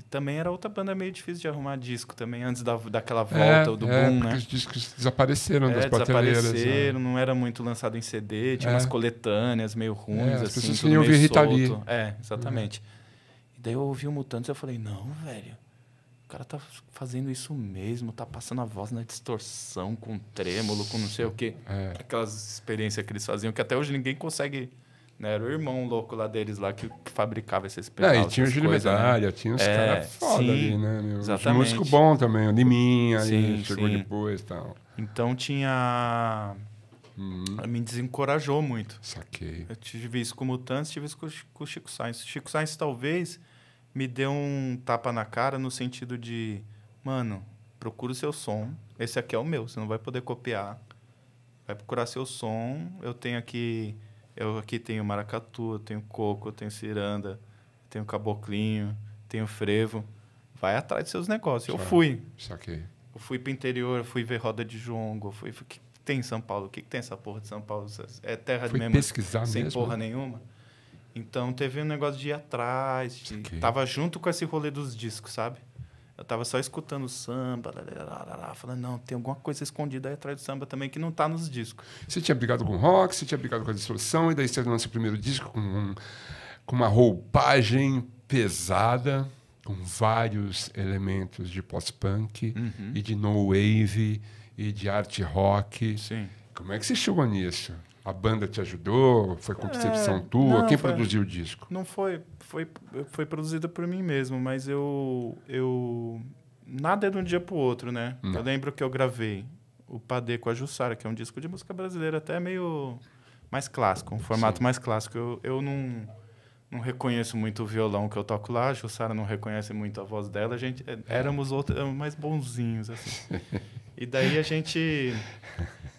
S2: também era outra banda meio difícil de arrumar disco também, antes da, daquela é, volta ou do é, boom, né? os discos desapareceram é, das prateleiras. Desapareceram, né? não era muito lançado em CD, tinha é. umas coletâneas meio é, ruins, as assim, pessoas meio ouvir Rita Lee. É, exatamente. Uhum. E daí eu ouvi o Mutantes e eu falei, não, velho, o cara tá fazendo isso mesmo, tá passando a voz na distorção, com trêmulo, com não sei o quê. Aquelas experiências que eles faziam, que até hoje ninguém consegue né? Era o irmão louco lá deles lá que, que fabricava esses pedaços. É, e tinha o Júlio Medalha, né? tinha os é, caras foda sim, ali, né? Meu? Exatamente. Os músico bom
S1: também, o Liminha sim, chegou depois
S2: e tal. Então tinha... Uhum. Me desencorajou muito. Saquei. Eu tive isso com o Mutantes, tive isso com o Chico Sainz. O Chico Sainz talvez me deu um tapa na cara no sentido de... Mano, procura o seu som. Esse aqui é o meu, você não vai poder copiar. Vai procurar seu som. Eu tenho aqui eu aqui tenho maracatu, eu tenho coco, eu tenho ciranda, eu tenho caboclinho, tenho frevo. Vai atrás de seus negócios. Só, eu fui. Saquei. Eu fui pro interior, fui ver roda de jongo, fui. O que tem em São Paulo? O que, que tem essa porra de São Paulo? É, é terra fui de mesmo. Né? pesquisar sem mesmo. porra nenhuma. Então teve um negócio de ir atrás, de, tava junto com esse rolê dos discos, sabe? Eu tava só escutando o samba, falando, não, tem alguma coisa escondida aí atrás do samba também que não tá nos discos. Você tinha brigado com o rock, você tinha brigado com a distorção, e daí você lança o primeiro disco com, um,
S1: com uma roupagem pesada, com vários elementos de post-punk uhum. e de no-wave e de arte rock. Sim. Como é que você chegou nisso? A banda te ajudou? Foi concepção é, tua? Não, Quem foi, produziu o disco?
S2: Não foi, foi, foi produzida por mim mesmo, mas eu, eu nada é de um dia para o outro, né? Não. Eu lembro que eu gravei o Padê com a Jussara, que é um disco de música brasileira até meio mais clássico, um formato Sim. mais clássico. Eu, eu não, não reconheço muito o violão que eu toco lá, a Jussara não reconhece muito a voz dela, a gente é, éramos outros, mais bonzinhos assim. (laughs) e daí a gente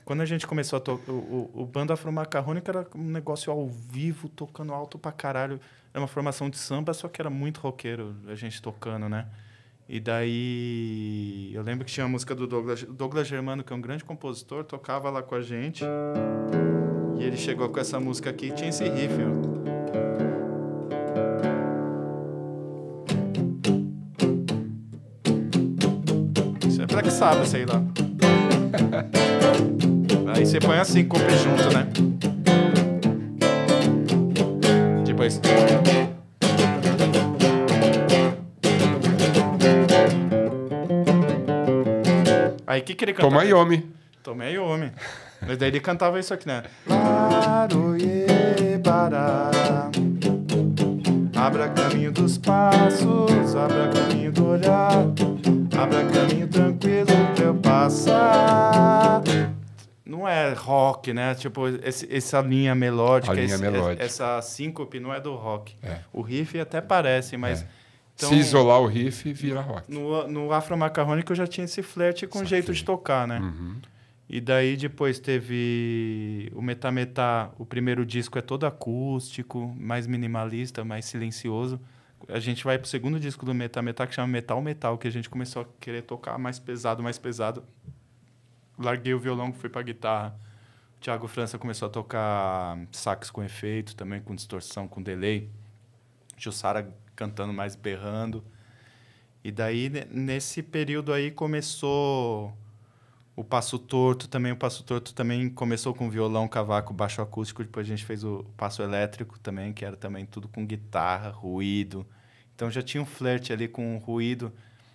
S2: quando a gente começou a tocar, o, o, o bando afro-macarrônica era um negócio ao vivo, tocando alto pra caralho. Era uma formação de samba, só que era muito roqueiro a gente tocando, né? E daí eu lembro que tinha a música do Douglas, Douglas Germano, que é um grande compositor, tocava lá com a gente. E ele chegou com essa música aqui e tinha esse riff. Ó. Isso é pra que sabe, sei lá. (laughs) Aí você põe assim, síncope junto, né? Tipo Aí o que, que ele cantava? Tomei homem Toma homem Mas daí ele cantava isso aqui, né? Abra caminho dos passos, abra caminho do olhar. Abra caminho tranquilo pra eu passar. Não é rock, né? Tipo, esse, essa linha melódica, linha esse, melódica. essa síncope não é do rock. É. O riff até parece, mas. É. Então, Se isolar o riff, vira rock. No, no afro-macarrônico eu já tinha esse flerte com jeito de tocar, né? Uhum. E daí depois teve o Metametá, o primeiro disco é todo acústico, mais minimalista, mais silencioso a gente vai pro segundo disco do Metal Metal, que chama Metal Metal, que a gente começou a querer tocar mais pesado, mais pesado. Larguei o violão, fui pra guitarra. O Thiago França começou a tocar sax com efeito, também com distorção, com delay. Jussara cantando mais berrando. E daí, nesse período aí, começou o Passo Torto também, o Passo Torto também começou com violão, cavaco, baixo acústico, depois a gente fez o Passo Elétrico também, que era também tudo com guitarra, ruído. Então já tinha um flerte ali com ruído.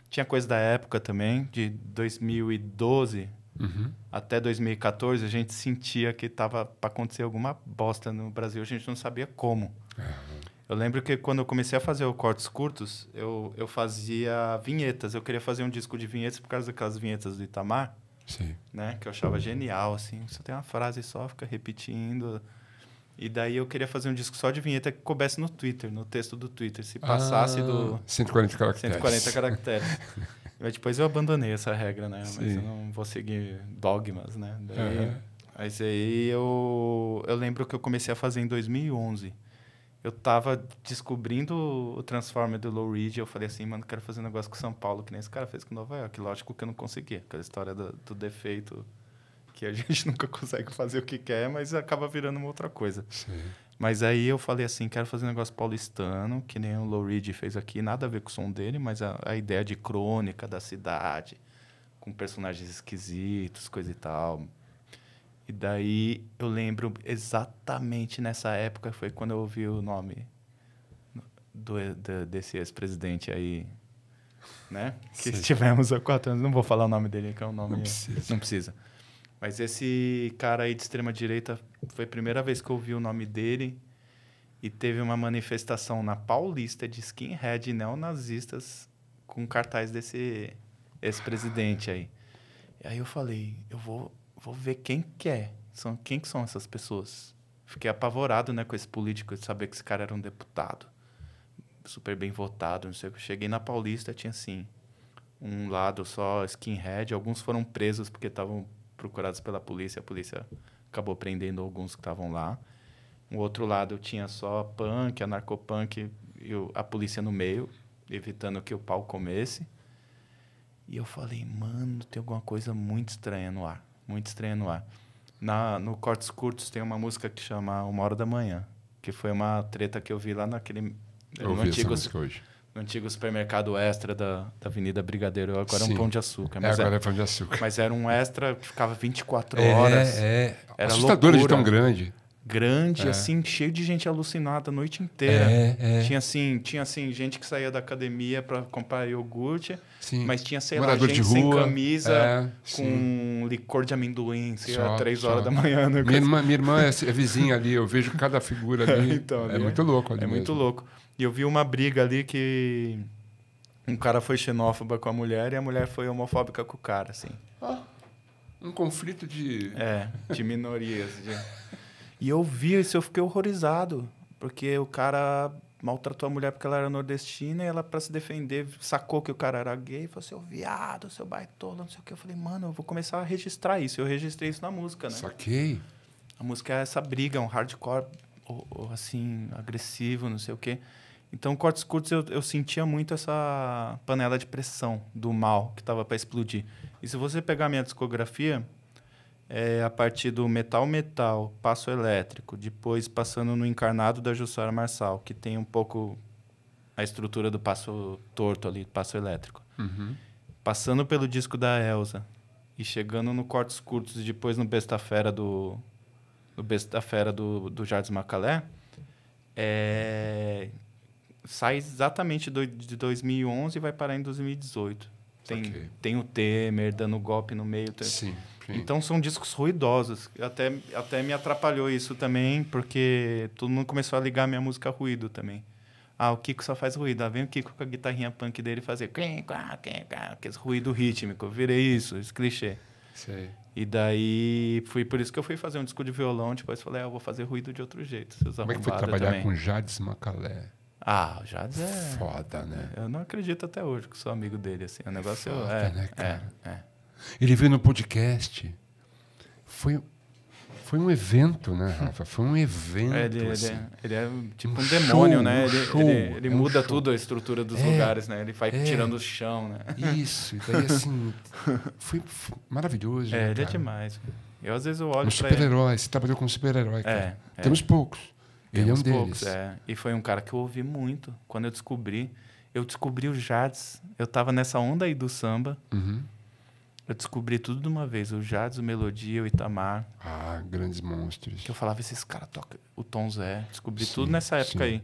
S2: Tinha coisa da época também, de 2012 uhum. até 2014, a gente sentia que estava para acontecer alguma bosta no Brasil, a gente não sabia como. É. Eu lembro que quando eu comecei a fazer o cortes curtos, eu, eu fazia vinhetas. Eu queria fazer um disco de vinhetas por causa daquelas vinhetas do Itamar Sim. Né? Que eu achava genial, assim. só tem uma frase só, fica repetindo. E daí eu queria fazer um disco só de vinheta que coubesse no Twitter, no texto do Twitter. Se passasse ah, do... 140 caracteres. 140 caracteres. (laughs) Mas depois eu abandonei essa regra, né? Sim. Mas eu não vou seguir dogmas, né? Daí, uhum. Mas aí eu, eu lembro que eu comecei a fazer em 2011 eu tava descobrindo o Transformer do Low Ridge, eu falei assim, mano, quero fazer um negócio com São Paulo, que nem esse cara fez com Nova York. Lógico que eu não conseguia. Aquela história do, do defeito que a (laughs) gente nunca consegue fazer o que quer, mas acaba virando uma outra coisa. Sim. Mas aí eu falei assim, quero fazer um negócio paulistano, que nem o Low Ridge fez aqui, nada a ver com o som dele, mas a, a ideia de crônica da cidade, com personagens esquisitos, coisa e tal, e daí eu lembro exatamente nessa época foi quando eu ouvi o nome do, do desse ex-presidente aí, né? Que Sim. tivemos há quatro anos. Não vou falar o nome dele, que é um nome. Não precisa. Não precisa. Mas esse cara aí de extrema-direita foi a primeira vez que eu ouvi o nome dele. E teve uma manifestação na Paulista de skinhead neonazistas com cartaz desse ex-presidente aí. E aí eu falei, eu vou vou ver quem que é. São, quem que são essas pessoas? Fiquei apavorado né, com esse político de saber que esse cara era um deputado. Super bem votado, não sei o que. Cheguei na Paulista, tinha assim, um lado só skinhead. Alguns foram presos porque estavam procurados pela polícia. A polícia acabou prendendo alguns que estavam lá. O outro lado tinha só punk, anarcopunk e a polícia no meio, evitando que o pau comesse. E eu falei, mano, tem alguma coisa muito estranha no ar muito estranho no ar. Na, no Cortes Curtos tem uma música que chama Uma Hora da Manhã, que foi uma treta que eu vi lá naquele. Eu no antigo, No antigo supermercado extra da, da Avenida Brigadeiro. Agora Sim. é um pão de açúcar. Mas é, agora era, é, é pão de açúcar. Mas era um extra que ficava 24 é, horas. É, é. Era Assustador loucura. de tão grande grande, é. assim, cheio de gente alucinada a noite inteira. É, é. Tinha, assim, tinha, assim, gente que saía da academia para comprar iogurte, sim. mas tinha, sei Morador lá, gente rua, sem camisa, é, com licor de amendoim, sei lá, três horas da manhã. Né? Minha irmã, (laughs) minha irmã é, é, vizinha ali, eu vejo cada figura ali. (laughs) então, é ali é muito louco ali É mesmo. muito louco. E eu vi uma briga ali que um cara foi xenófoba com a mulher e a mulher foi homofóbica com o cara, assim. Ah, um conflito de... É, de minorias, de... E eu vi isso, eu fiquei horrorizado, porque o cara maltratou a mulher porque ela era nordestina e ela, para se defender, sacou que o cara era gay e falou: seu viado, seu baitola, não sei o que. Eu falei, mano, eu vou começar a registrar isso. Eu registrei isso na música, né? Saquei. A música é essa briga, um hardcore, ou, ou, assim, agressivo, não sei o quê. Então, cortes curtos, eu, eu sentia muito essa panela de pressão do mal que estava para explodir. E se você pegar minha discografia, é, a partir do metal metal, passo elétrico, depois passando no encarnado da Jussara Marçal, que tem um pouco a estrutura do passo torto ali, passo elétrico. Uhum. Passando pelo disco da Elsa e chegando no Cortes Curtos e depois no fera do, do fera do, do Jardim Macalé, é, sai exatamente do, de 2011 e vai parar em 2018. Tem, okay. tem o Temer dando golpe no meio. Tem... Sim então são discos ruidosos. Até, até me atrapalhou isso também, porque todo mundo começou a ligar minha música a ruído também. Ah, o Kiko só faz ruído. Ah, vem o Kiko com a guitarrinha punk dele fazer aqueles ruído rítmico. Eu virei isso, esse clichê. Sei. E daí foi por isso que eu fui fazer um disco de violão. Depois tipo, falei, ah, eu vou fazer ruído de outro jeito. Como é que foi trabalhar também. com
S1: Jades Macalé?
S2: Ah, o Jades é. Foda, né? Eu não acredito até hoje que sou amigo dele. Assim. O negócio Foda, é. né, é, cara? É, é.
S1: Ele veio no podcast. Foi, foi um evento, né, (laughs) Rafa? Foi um evento. É, ele, assim. ele, é, assim. ele, é, tipo um, um show, demônio, né? Um show, ele, é ele muda um
S2: tudo a estrutura dos é, lugares, né? Ele vai é. tirando o chão, né? Isso, e daí assim.
S1: (laughs) foi, foi maravilhoso. É, né, ele cara? é demais.
S2: Eu às vezes eu olho. Um super-herói,
S1: você trabalhou como super-herói, cara. Temos poucos. Ele é um poucos, deles.
S2: É. E foi um cara que eu ouvi muito. Quando eu descobri, eu descobri o Jades. Eu estava nessa onda aí do samba. Uhum. Eu descobri tudo de uma vez. O Jades, o Melodia, o Itamar. Ah, grandes monstros. Que eu falava, esses caras tocam. O Tom Zé. Descobri sim, tudo nessa época sim. aí.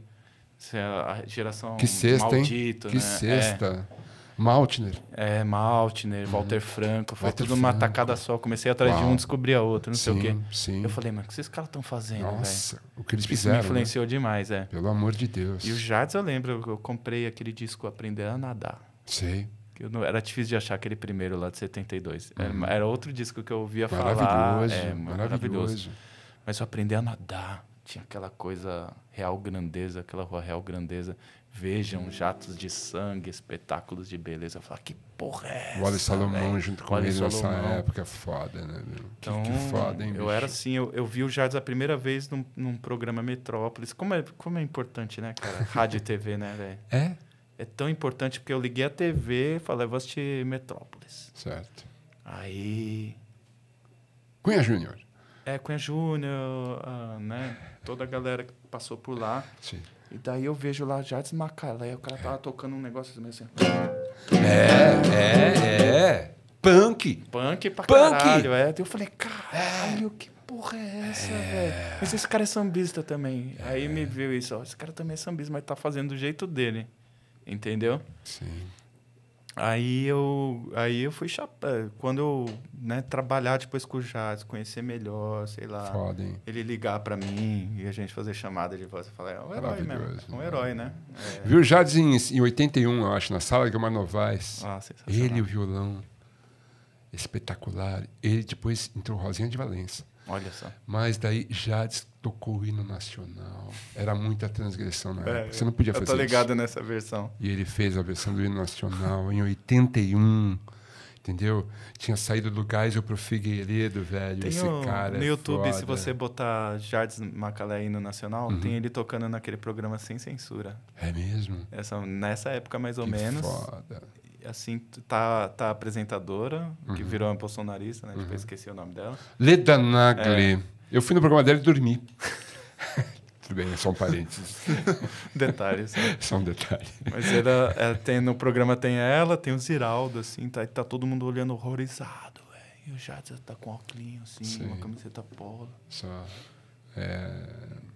S2: Essa é a geração que maldita, hein? Que né? É. sexta. É. Maltner. É, Maltner, Walter uhum. Franco. Foi Walter tudo Franco. uma tacada só. Comecei atrás Uau. de um, descobri a outra, não sim, sei o quê. Sim. Eu falei, mas o que esses caras estão fazendo? Nossa, véio? o que eles fizeram. Isso me né? influenciou né? demais, é. Pelo amor de Deus. E o Jades, eu lembro, eu comprei aquele disco Aprender a Nadar. Sei. Não, era difícil de achar aquele primeiro lá de 72. Uhum. Era, era outro disco que eu ouvia maravilhoso, falar. É, maravilhoso. maravilhoso. Mas eu aprendi a nadar. Tinha aquela coisa real grandeza, aquela rua real grandeza. Vejam jatos de sangue, espetáculos de beleza. Eu falava, que porra é essa? O Wallace Salomão véio? junto com Wally ele Salomão. nessa época,
S1: é foda, né? Meu? Então, que, que então, foda, hein, Eu bicho? era assim,
S2: eu, eu vi o Jardim a primeira vez num, num programa Metrópolis. Como é, como é importante, né, cara? Rádio e TV, né, velho? É? é tão importante porque eu liguei a TV e falei, vou assistir Metrópolis. Certo. Aí. Cunha Júnior. É, Cunha Júnior, ah, né? Toda a galera que passou por lá. Sim. E daí eu vejo lá Jardim desmacalé. o cara tava é. tocando um negócio assim.
S3: É,
S2: é, é. Punk. Punk pra Punk. caralho, é. Eu falei, caralho, é. que porra é essa, é. velho? Mas esse cara é sambista também. É. Aí me viu isso, ó. Esse cara também é sambista, mas tá fazendo do jeito dele entendeu? Sim. Aí eu, aí eu fui chapa. Quando eu né, trabalhar depois com o Jazz, conhecer melhor, sei lá. Foda, hein? Ele ligar para mim e a gente fazer chamada de voz. Eu falei, é um herói mesmo. É um né? herói, né?
S1: É. Viu o Jazz em, em 81, eu acho, na sala de Gilmar Novaes. Ah, ele, o violão espetacular. Ele depois entrou Rosinha de Valença. Olha só. Mas daí já tocou o hino nacional. Era muita transgressão na é, época. Você não podia fazer isso. Eu tô ligado isso. nessa versão. E ele fez a versão do hino nacional em 81. Entendeu? Tinha saído do Geisel pro Figueiredo, velho. Tem esse um, cara. É no é YouTube, foda. se você
S2: botar Jardim Macalé hino nacional, uhum. tem ele tocando naquele programa sem censura. É mesmo? Essa, nessa época, mais ou que menos. Foda assim, tá, tá apresentadora, uhum. que virou uma bolsonarista, né? Tipo, uhum. Tipo, esqueci o nome dela.
S1: Leda Nagli. É... Eu fui no programa dela e dormi. (laughs) Tudo bem, é são parênteses.
S2: (laughs) detalhes. Né? São (laughs) detalhes. Mas ela, ela, é, tem, no programa tem ela, tem o Ziraldo, assim, tá, tá todo mundo olhando horrorizado, véio. E o Jadson tá com um óculos, assim, Sim. uma camiseta polo. Só. É...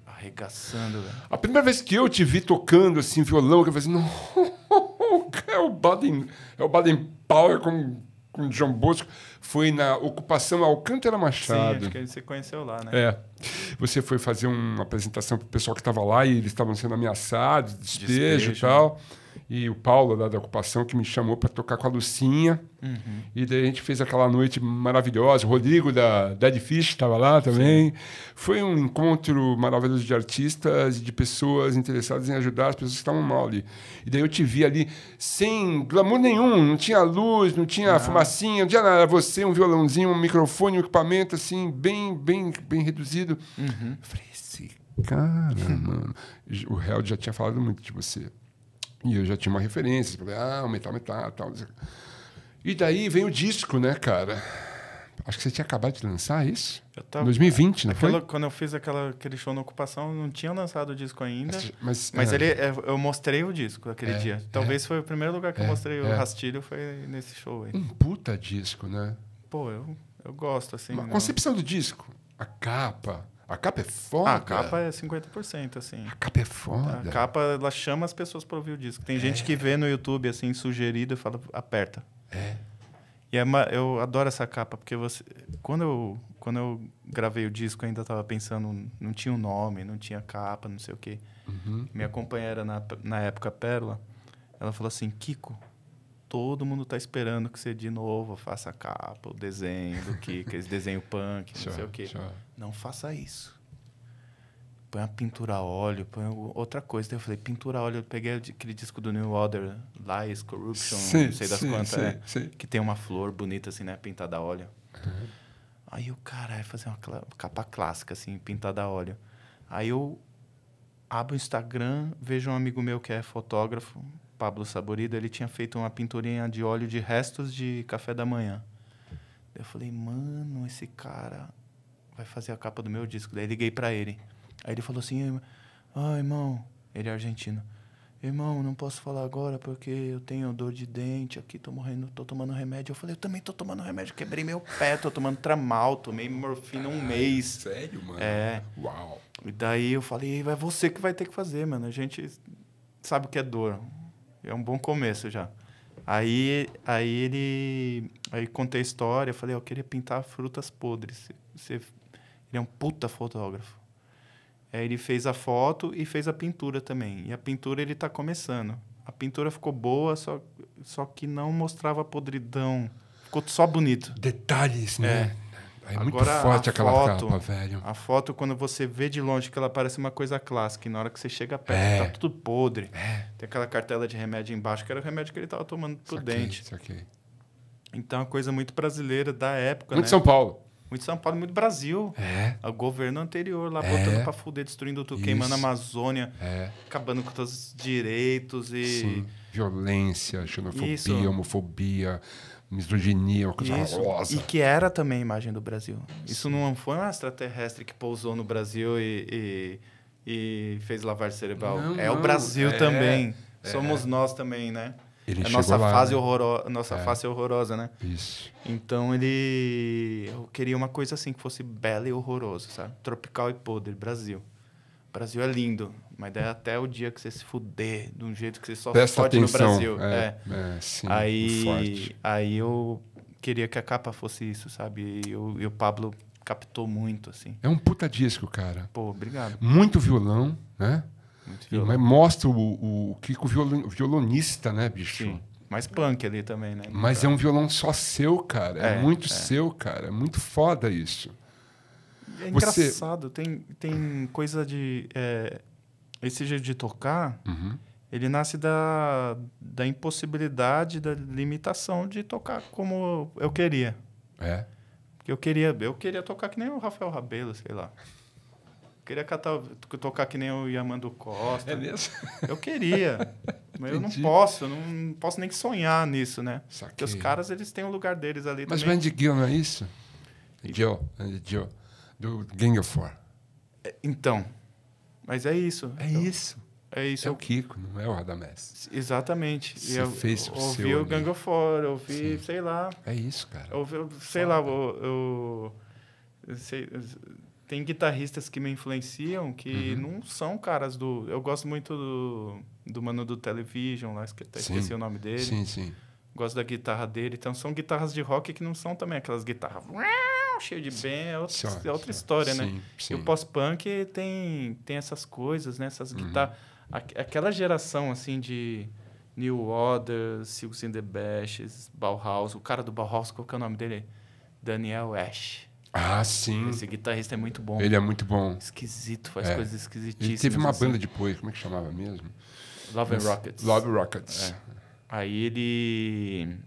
S2: Arregaçando, velho. A primeira vez que eu te vi tocando,
S1: assim, violão, eu falei assim, não é o Baden, é o Baden Power com, com John Bosco. Foi na ocupação Alcântara Machado. Sim, acho que ele se conheceu lá, né? É. Você foi fazer uma apresentação para o pessoal que estava lá e eles estavam sendo ameaçados, despejo, despejo e tal e o Paulo lá da ocupação que me chamou para tocar com a Lucinha. Uhum. E daí a gente fez aquela noite maravilhosa. O Rodrigo da Dead Fish estava lá também. Sim. Foi um encontro maravilhoso de artistas e de pessoas interessadas em ajudar as pessoas que estavam mal ali. E daí eu te vi ali sem glamour nenhum, não tinha luz, não tinha fumacinha, não tinha nada. Era você, um violãozinho, um microfone, um equipamento assim, bem, bem, bem reduzido. Uhum. falei, esse cara, (laughs) mano. O Held já tinha falado muito de você. E eu já tinha uma referência, falei, ah, metal, metal, tal. E daí vem o disco, né, cara? Acho que você tinha acabado de lançar isso? Eu tava, 2020, não aquela, foi?
S2: Quando eu fiz aquela, aquele show na ocupação, não tinha lançado o disco ainda. Mas, mas, mas é, ele, é, eu mostrei o disco aquele é, dia. É. Talvez é, foi o primeiro lugar que eu é, mostrei o Rastilho, foi nesse show aí. Um
S1: puta disco, né?
S2: Pô, eu, eu gosto, assim. a né? concepção do disco, a capa, a capa é foda. A capa é 50%, assim. A capa é foda. A capa, ela chama as pessoas para ouvir o disco. Tem é. gente que vê no YouTube, assim, sugerido e fala, aperta. É. E é uma, eu adoro essa capa, porque você... Quando eu, quando eu gravei o disco, eu ainda estava pensando... Não tinha um nome, não tinha capa, não sei o quê. Uhum. Minha companheira, na, na época, Pérola, ela falou assim, Kiko, todo mundo está esperando que você de novo faça a capa, o desenho do que, aqueles é desenho punk, não sure, sei o quê. Sure. Não faça isso. Põe a pintura a óleo, põe outra coisa. eu falei, pintura a óleo. Eu peguei aquele disco do New Order, Lies, Corruption, sim, não sei das sim, quantas, sim, né? Sim. Que tem uma flor bonita assim, né? Pintada a óleo. Uhum. Aí o cara vai fazer uma capa clássica, assim, pintada a óleo. Aí eu abro o Instagram, vejo um amigo meu que é fotógrafo, Pablo Saborido, ele tinha feito uma pinturinha de óleo de restos de café da manhã. Eu falei, mano, esse cara vai fazer a capa do meu disco. Daí liguei para ele. Aí ele falou assim: Ah, irmão, ele é argentino. Irmão, não posso falar agora porque eu tenho dor de dente aqui, tô morrendo, tô tomando remédio. Eu falei, eu também tô tomando remédio, quebrei meu pé, tô tomando tramal, tomei morfina um mês. Sério, mano? É. Uau. E daí eu falei, é você que vai ter que fazer, mano. A gente sabe o que é dor é um bom começo já. Aí, aí ele. Aí contei a história, falei, oh, eu queria pintar frutas podres. Você, ele é um puta fotógrafo. Aí ele fez a foto e fez a pintura também. E a pintura ele está começando. A pintura ficou boa, só, só que não mostrava podridão. Ficou só bonito. Detalhes, né? É. É Agora, muito forte aquela foto, capa, velho. A foto, quando você vê de longe, que ela parece uma coisa clássica. E na hora que você chega perto, é. tá tudo podre. É. Tem aquela cartela de remédio embaixo, que era o remédio que ele tava tomando pro saquei, dente. aqui. Então, é uma coisa muito brasileira da época, Muito né? São Paulo. Muito São Paulo, muito Brasil. É. O governo anterior lá é. botando pra fuder, destruindo tudo, queimando a Amazônia, é. acabando com todos os direitos e... Sim
S1: violência, xenofobia, Isso. homofobia, misoginia,
S2: uma coisa Isso. horrorosa. E que era também a imagem do Brasil. Isso não foi um extraterrestre que pousou no Brasil e, e, e fez lavar cerebral. Não, é não, o Brasil é, também. É, Somos nós também, né? Ele é nossa lá, fase né? horrorosa, nossa é. face horrorosa, né? Isso. Então ele eu queria uma coisa assim que fosse bela e horrorosa, sabe? Tropical e podre, Brasil. O Brasil é lindo. Mas daí até o dia que você se fuder de um jeito que você só Presta pode no Brasil. É, é. é sim, aí, aí eu queria que a capa fosse isso, sabe? E, eu, e o Pablo captou muito, assim. É um puta disco, cara. Pô, obrigado.
S1: Muito violão, né? Muito violão. Mas mostra o, o o violon, violonista, né, bicho? Sim.
S2: Mais punk ali também, né? Mas é um
S1: violão só seu, cara. É, é muito é. seu, cara. É muito foda isso.
S2: É engraçado. Você... Tem, tem coisa de... É, esse jeito de tocar, uhum. ele nasce da, da impossibilidade, da limitação de tocar como eu queria. É? Porque eu queria, eu queria tocar que nem o Rafael Rabelo, sei lá. queria catar, tocar que nem o Yamando Costa. É mesmo? Eu queria. (laughs) mas eu não posso, eu não posso nem sonhar nisso, né? Saquei. Porque os caras, eles têm o um lugar deles ali mas também. Mas o Andy
S1: Gill não é isso? Joe, Andy Gill, do Gang
S2: of Four. É, então, mas é isso. É então, isso. É isso. É, é o Kiko, não é o Radamés. Exatamente. Você eu, fez o ouvi seu, o Gang of Four, ouvi, Sim. sei lá. É isso, cara. Ouvi, sei lá, sei, tem guitarristas que me influenciam que uhum. não são caras do. Eu gosto muito do, do mano do Television, lá, até sim. esqueci o nome dele. Sim, sim. Gosto da guitarra dele. Então são guitarras de rock que não são também aquelas guitarras não tá cheio de bem, é outra, é outra história, sim, né? Sim. E o pós-punk tem, tem essas coisas, né? Essas uhum. guitarras. Aquela geração, assim, de New Order, Silks in the Bashes, Bauhaus. O cara do Bauhaus, qual que é o nome dele? Daniel Ash. Ah, sim. Esse guitarrista é muito bom. Ele é muito bom. Esquisito, faz é. coisas esquisitíssimas. Ele teve uma assim. banda
S1: depois, como é que chamava mesmo?
S2: Love Mas, and Rockets. Love Rockets. É. Aí ele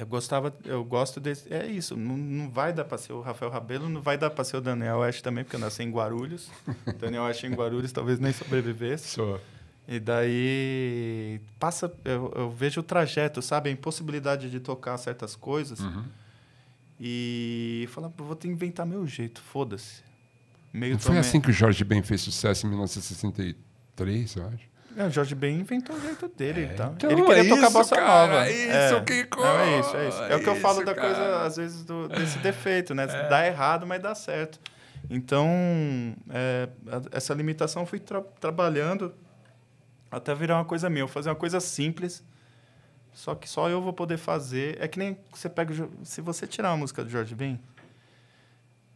S2: eu gostava, eu gosto desse. É isso, não, não vai dar para ser o Rafael Rabelo, não vai dar para ser o Daniel Ash também, porque eu nasci em Guarulhos. (laughs) Daniel Ash em Guarulhos talvez nem sobrevivesse. E daí passa, eu, eu, vejo o trajeto, sabe, a impossibilidade de tocar certas coisas. Uhum. E fala, vou ter que inventar meu jeito, foda-se. Meio Não foi assim que o
S1: Jorge Ben fez sucesso em 1963, eu acho.
S2: É, o Jorge Ben inventou o jeito dele é, e tal. Então ele queria é tocar isso, bossa nova. É isso, é. que cor, é isso, é isso. É, é o que eu isso, falo da cara. coisa, às vezes, do, desse (laughs) defeito, né? É. Dá errado, mas dá certo. Então, é, essa limitação eu fui tra trabalhando até virar uma coisa minha. Eu fazer uma coisa simples, só que só eu vou poder fazer. É que nem você pega. Se você tirar uma música do Jorge Ben,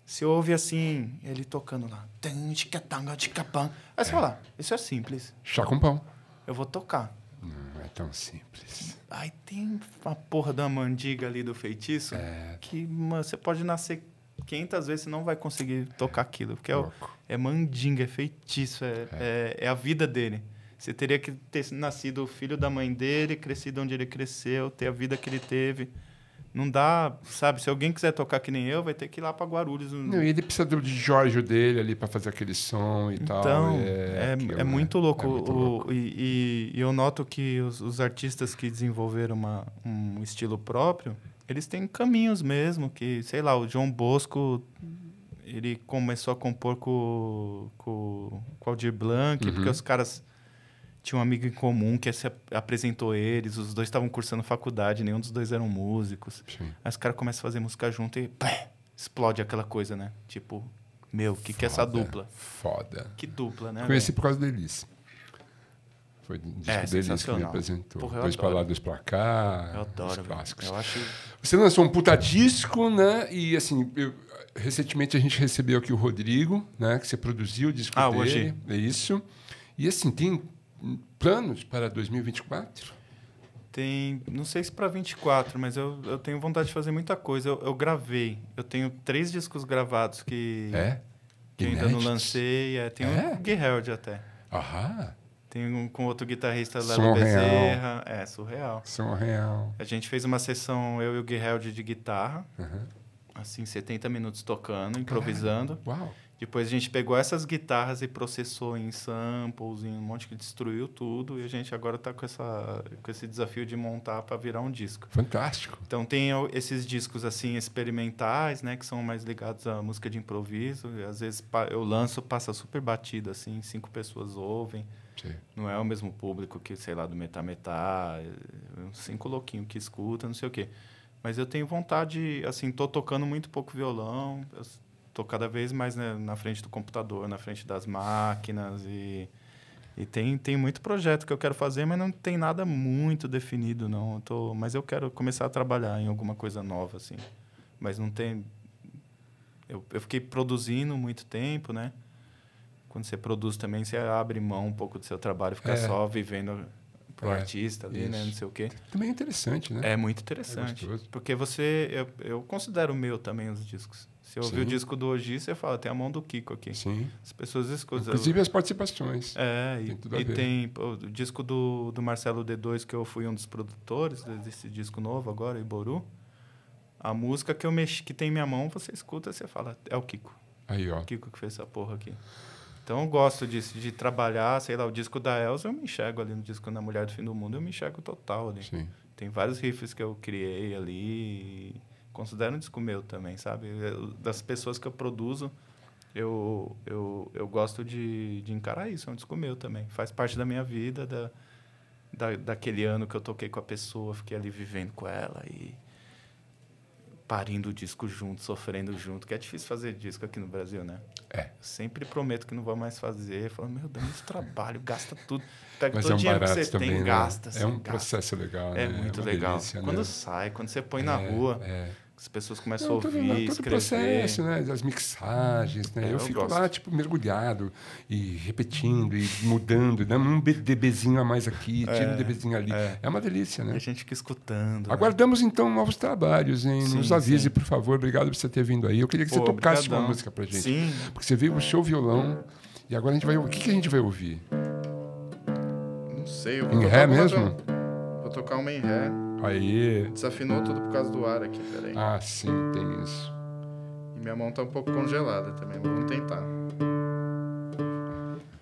S2: você ouve assim, ele tocando lá. Aí você fala, isso é simples. Chá com pão. Eu vou tocar. Não é tão simples. Aí tem uma porra da mandiga ali do feitiço é. que mano, você pode nascer 500 vezes e não vai conseguir tocar aquilo. Porque é, é mandinga, é feitiço, é, é, é. é a vida dele. Você teria que ter nascido filho da mãe dele, crescido onde ele cresceu, ter a vida que ele teve. Não dá, sabe? Se alguém quiser tocar que nem eu, vai ter que ir lá para Guarulhos. Não, e
S1: ele precisa do Jorge dele ali para fazer aquele som e então, tal. É, é, é muito louco. É muito
S2: o, E, e, eu noto que os, os artistas que desenvolveram uma, um estilo próprio, eles têm caminhos mesmo. Que, sei lá, o João Bosco ele começou a compor com, com, com o Aldir Blanc, uhum. porque os caras tinha um amigo em comum que apresentou eles, os dois estavam cursando faculdade, nenhum dos dois eram músicos. Sim. Aí os caras começam a fazer música junto e pá, explode aquela coisa, né? Tipo, meu, o que, que é essa dupla? Foda. Que dupla, né? Conheci véio?
S1: por causa deles. Foi um disco é, deles que me apresentou. Porra, dois adoro. pra lá, dois pra cá. Eu adoro. Os clássicos. Eu acho... Você lançou um puta disco, né? E assim, eu, recentemente a gente recebeu aqui o Rodrigo, né? Que você produziu o disco ah, dele. Hoje. É isso. E assim, tem
S2: planos para 2024? Tem, não sei se para 24, mas eu, eu tenho vontade de fazer muita coisa. Eu, eu gravei, eu tenho três discos gravados que, é? que ainda não lancei. É, tem é? um Gerhard até. Aham. Tem um com outro guitarrista lá Bezerra. É, surreal. Surreal. A gente fez uma sessão, eu e o Gerhard, de guitarra. Uhum. Assim, 70 minutos tocando, improvisando. Uau. Depois a gente pegou essas guitarras e processou em samples, em um monte que destruiu tudo. E a gente agora está com, essa, com esse desafio de montar para virar um disco. Fantástico. Então tem esses discos assim experimentais, né, que são mais ligados à música de improviso. E, às vezes eu lanço, passa super batida assim, cinco pessoas ouvem. Sim. Não é o mesmo público que, sei lá, do Metá Metá, é, é cinco louquinhos que escuta, não sei o quê. Mas eu tenho vontade, assim, tô tocando muito pouco violão, estou cada vez mais né, na frente do computador, na frente das máquinas e, e tem, tem muito projeto que eu quero fazer, mas não tem nada muito definido, não. Eu tô, mas eu quero começar a trabalhar em alguma coisa nova, assim. Mas não tem... Eu, eu fiquei produzindo muito tempo, né? Quando você produz também, você abre mão um pouco do seu trabalho, fica é. só vivendo pro é, artista ali, isso. né? Não sei o quê. Também é interessante, né? É muito interessante. É porque você... Eu, eu considero meu também os discos. Você ouviu o disco do Oji, você fala, tem a mão do Kiko aqui. Sim. As pessoas escutam. Inclusive as participações. É, e tem, e tem pô, o disco do, do Marcelo D2, que eu fui um dos produtores desse disco novo agora, Iboru. A música que eu mexi, que tem em minha mão, você escuta, você fala, é o Kiko. Aí, ó. O Kiko que fez essa porra aqui. Então eu gosto disso, de trabalhar, sei lá, o disco da Elsa eu me enxergo ali no disco na Mulher do Fim do Mundo, eu me enxergo total ali. Sim. Tem vários riffs que eu criei ali considero um disco meu também, sabe? Eu, das pessoas que eu produzo, eu, eu, eu gosto de, de encarar isso, é um disco meu também. Faz parte da minha vida, da, da, daquele ano que eu toquei com a pessoa, fiquei ali vivendo com ela e parindo o disco junto, sofrendo junto, que é difícil fazer disco aqui no Brasil, né? É. Sempre prometo que não vou mais fazer, falo, meu, deus, muito trabalho, gasta tudo. Pega Mas todo é um dinheiro que você também, tem, né? gasta. É um gasta. processo legal, É, né? é muito é legal. Delícia, né? quando né? sai, quando você põe é, na rua... É. As pessoas começam não, a ouvir, todo, escrever. processo, né? As mixagens, né? É, eu, eu, fico gosto. lá,
S1: tipo, mergulhado e repetindo e mudando, dando um bebezinho a mais aqui, é, tira um bebezinho ali. É. é. uma delícia, né? E a gente fica escutando. Né? Aguardamos, né? então, novos trabalhos, hein? Sim, Nos avise, sim. por favor. Obrigado por você ter vindo aí. Eu queria que Pô, você tocasse obrigadão. uma música para gente. Sim. Porque você veio o é. seu violão e agora a gente vai... O que, que a gente vai ouvir?
S2: Não sei. Eu vou em Ré mesmo? Outra... Vou tocar uma em Ré.
S1: Aí.
S2: Desafinou tudo por causa do ar aqui, peraí. Ah, sim, tem isso. E minha mão tá um pouco congelada também, vamos tentar.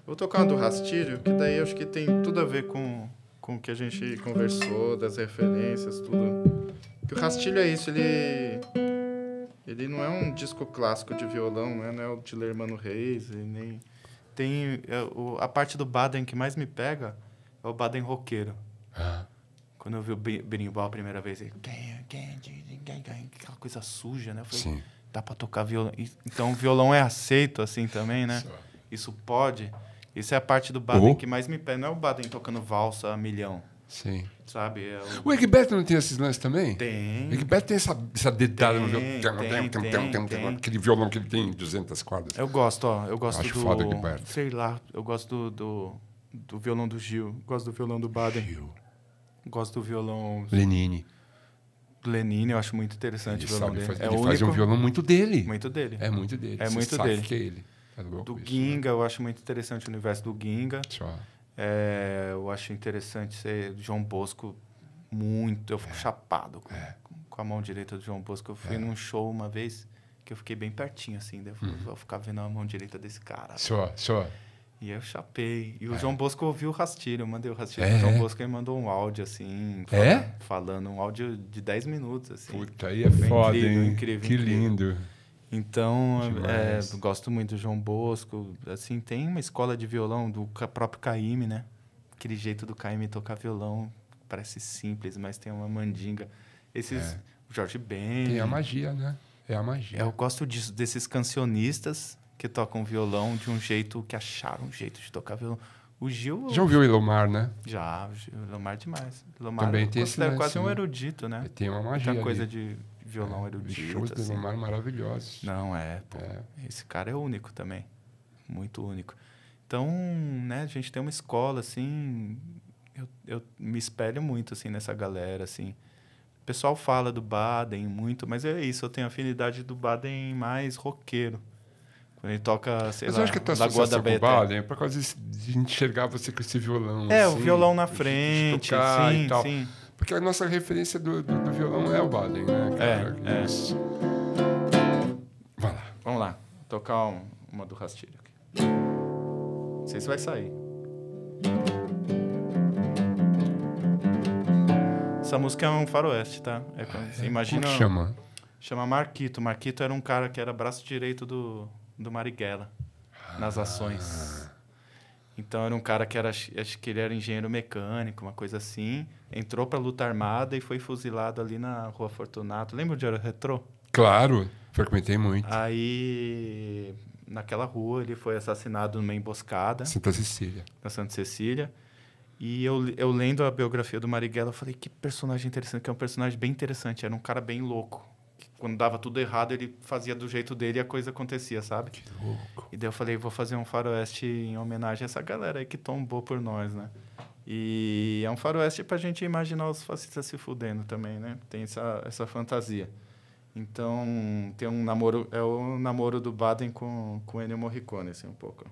S2: Vou tocar uma do rastilho, que daí acho que tem tudo a ver com, com o que a gente conversou, das referências, tudo. Que o rastilho é isso, ele. Ele não é um disco clássico de violão, né? Não é o de Lermano Reis, nem. Tem. É, a parte do Baden que mais me pega é o Baden roqueiro. Ah. Quando eu vi o berimbau a primeira vez, aquela coisa suja, né? Eu falei, Sim. dá para tocar violão. Então, o violão é aceito assim também, né? Isso pode. Isso é a parte do Baden uhum. que mais me pega. Não é o Baden tocando valsa a milhão. Sim. Sabe? É o... o Egbert
S1: não tem esses lances também? Tem. O Egbert tem essa, essa dedada tem, no violão. Tem, tem, tem, Aquele violão que ele tem 200 quadras. Eu gosto, ó. Eu gosto eu acho do... foda o Egbert.
S2: Sei lá. Eu gosto do, do, do, violão do Gil. Gosto do violão do Baden. Gil. Gosto do violão. Lenine. Lenine, eu acho muito interessante ele o violão sabe, dele. Faz, é ele único... faz um violão muito dele. Muito dele. É muito dele. É muito Você dele. que é ele. É do Ginga, né? eu acho muito interessante o universo do Ginga. É, eu acho interessante ser João Bosco muito. Eu fico é. chapado com, é. com, a mão direita do João Bosco. Eu fui é. num show uma vez que eu fiquei bem pertinho, assim. devo eu, hum. vou ficar vendo a mão direita desse cara. show show e eu chapei. E o é. João Bosco ouviu o rastilho. Eu mandei o rastilho é. pro João Bosco e mandou um áudio, assim. Falando, é? Falando um áudio de 10 minutos, assim. Puta, aí é Foi foda, incrível, hein? Incrível, que lindo. Então, é, gosto muito do João Bosco. Assim, tem uma escola de violão do próprio Caime, né? Aquele jeito do Caime tocar violão. Parece simples, mas tem uma mandinga. Esses... É. Jorge Ben... Tem a magia, né? É a magia. Eu gosto disso, desses cancionistas que tocam violão de um jeito que acharam um jeito de tocar violão. O Gil. Já ouviu o Ilomar, né? Já, o Ilomar é demais. Ilomar Também tem esse lance, quase né? um erudito, né? Tem uma magia. Tem coisa ali. de violão é, erudito. Shows assim. do Ilomar maravilhosos. Não, é, pô, é. Esse cara é único também. Muito único. Então, né, a gente tem uma escola, assim. Eu, eu me espelho muito, assim, nessa galera, assim. O pessoal fala do Baden muito, mas é isso, eu tenho afinidade do Baden mais roqueiro. Quando ele toca, sei Mas lá, eu acho que até Lagoa da Beta. É por
S1: causa de enxergar você com esse violão. É, assim, o violão na frente, sim, sim. Porque a nossa referência do, do, do violão é o Baden,
S3: né? Cara?
S2: É, é. Isso. Vai lá. Vamos lá. Vou tocar um, uma do Rastilho aqui. Não sei se vai sair. Essa música é um faroeste, tá? É, ah, é? imagina. Como chama? Chama Marquito. Marquito era um cara que era braço direito do, do Marighella nas ações. Então era um cara que era, acho que ele era engenheiro mecânico, uma coisa assim. Entrou para luta armada e foi fuzilado ali na Rua Fortunato. Lembra de era retrô?
S3: Claro, frequentei muito.
S2: Aí, naquela rua, ele foi assassinado numa emboscada. Santa Cecília. Na Santa Cecília. E eu, eu lendo a biografia do Marighella, eu falei que personagem interessante, que é um personagem bem interessante. Era um cara bem louco quando dava tudo errado, ele fazia do jeito dele e a coisa acontecia, sabe? Que louco. E daí eu falei, vou fazer um faroeste em homenagem a essa galera aí que tombou por nós, né? E é um faroeste pra gente imaginar os fascistas se fudendo também, né? Tem essa, essa fantasia. Então, tem um namoro... É o namoro do Baden com, com Ennio Morricone, assim, um pouco.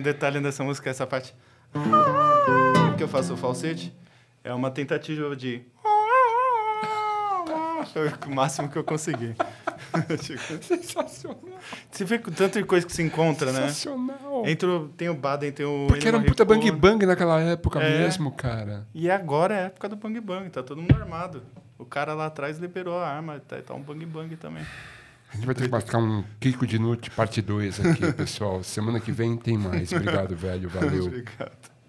S2: um detalhe nessa música, essa parte. Que eu faço o falsete. É uma tentativa de. (laughs) O máximo que eu consegui. (laughs) Tipo, Sensacional. Você vê com tanta coisa que se encontra, né? Sensacional. Entre tem o Baden, tem o. Porque era um puta bang bang
S1: naquela época é. mesmo, cara.
S2: E agora é a época do bang bang, tá todo mundo armado. O cara lá atrás liberou a arma, tá, tá um bang bang também.
S1: A gente vai ter que marcar um Kiko de Nute parte 2 aqui, pessoal. Semana que vem tem mais. Obrigado, velho. Valeu. (laughs) Obrigado.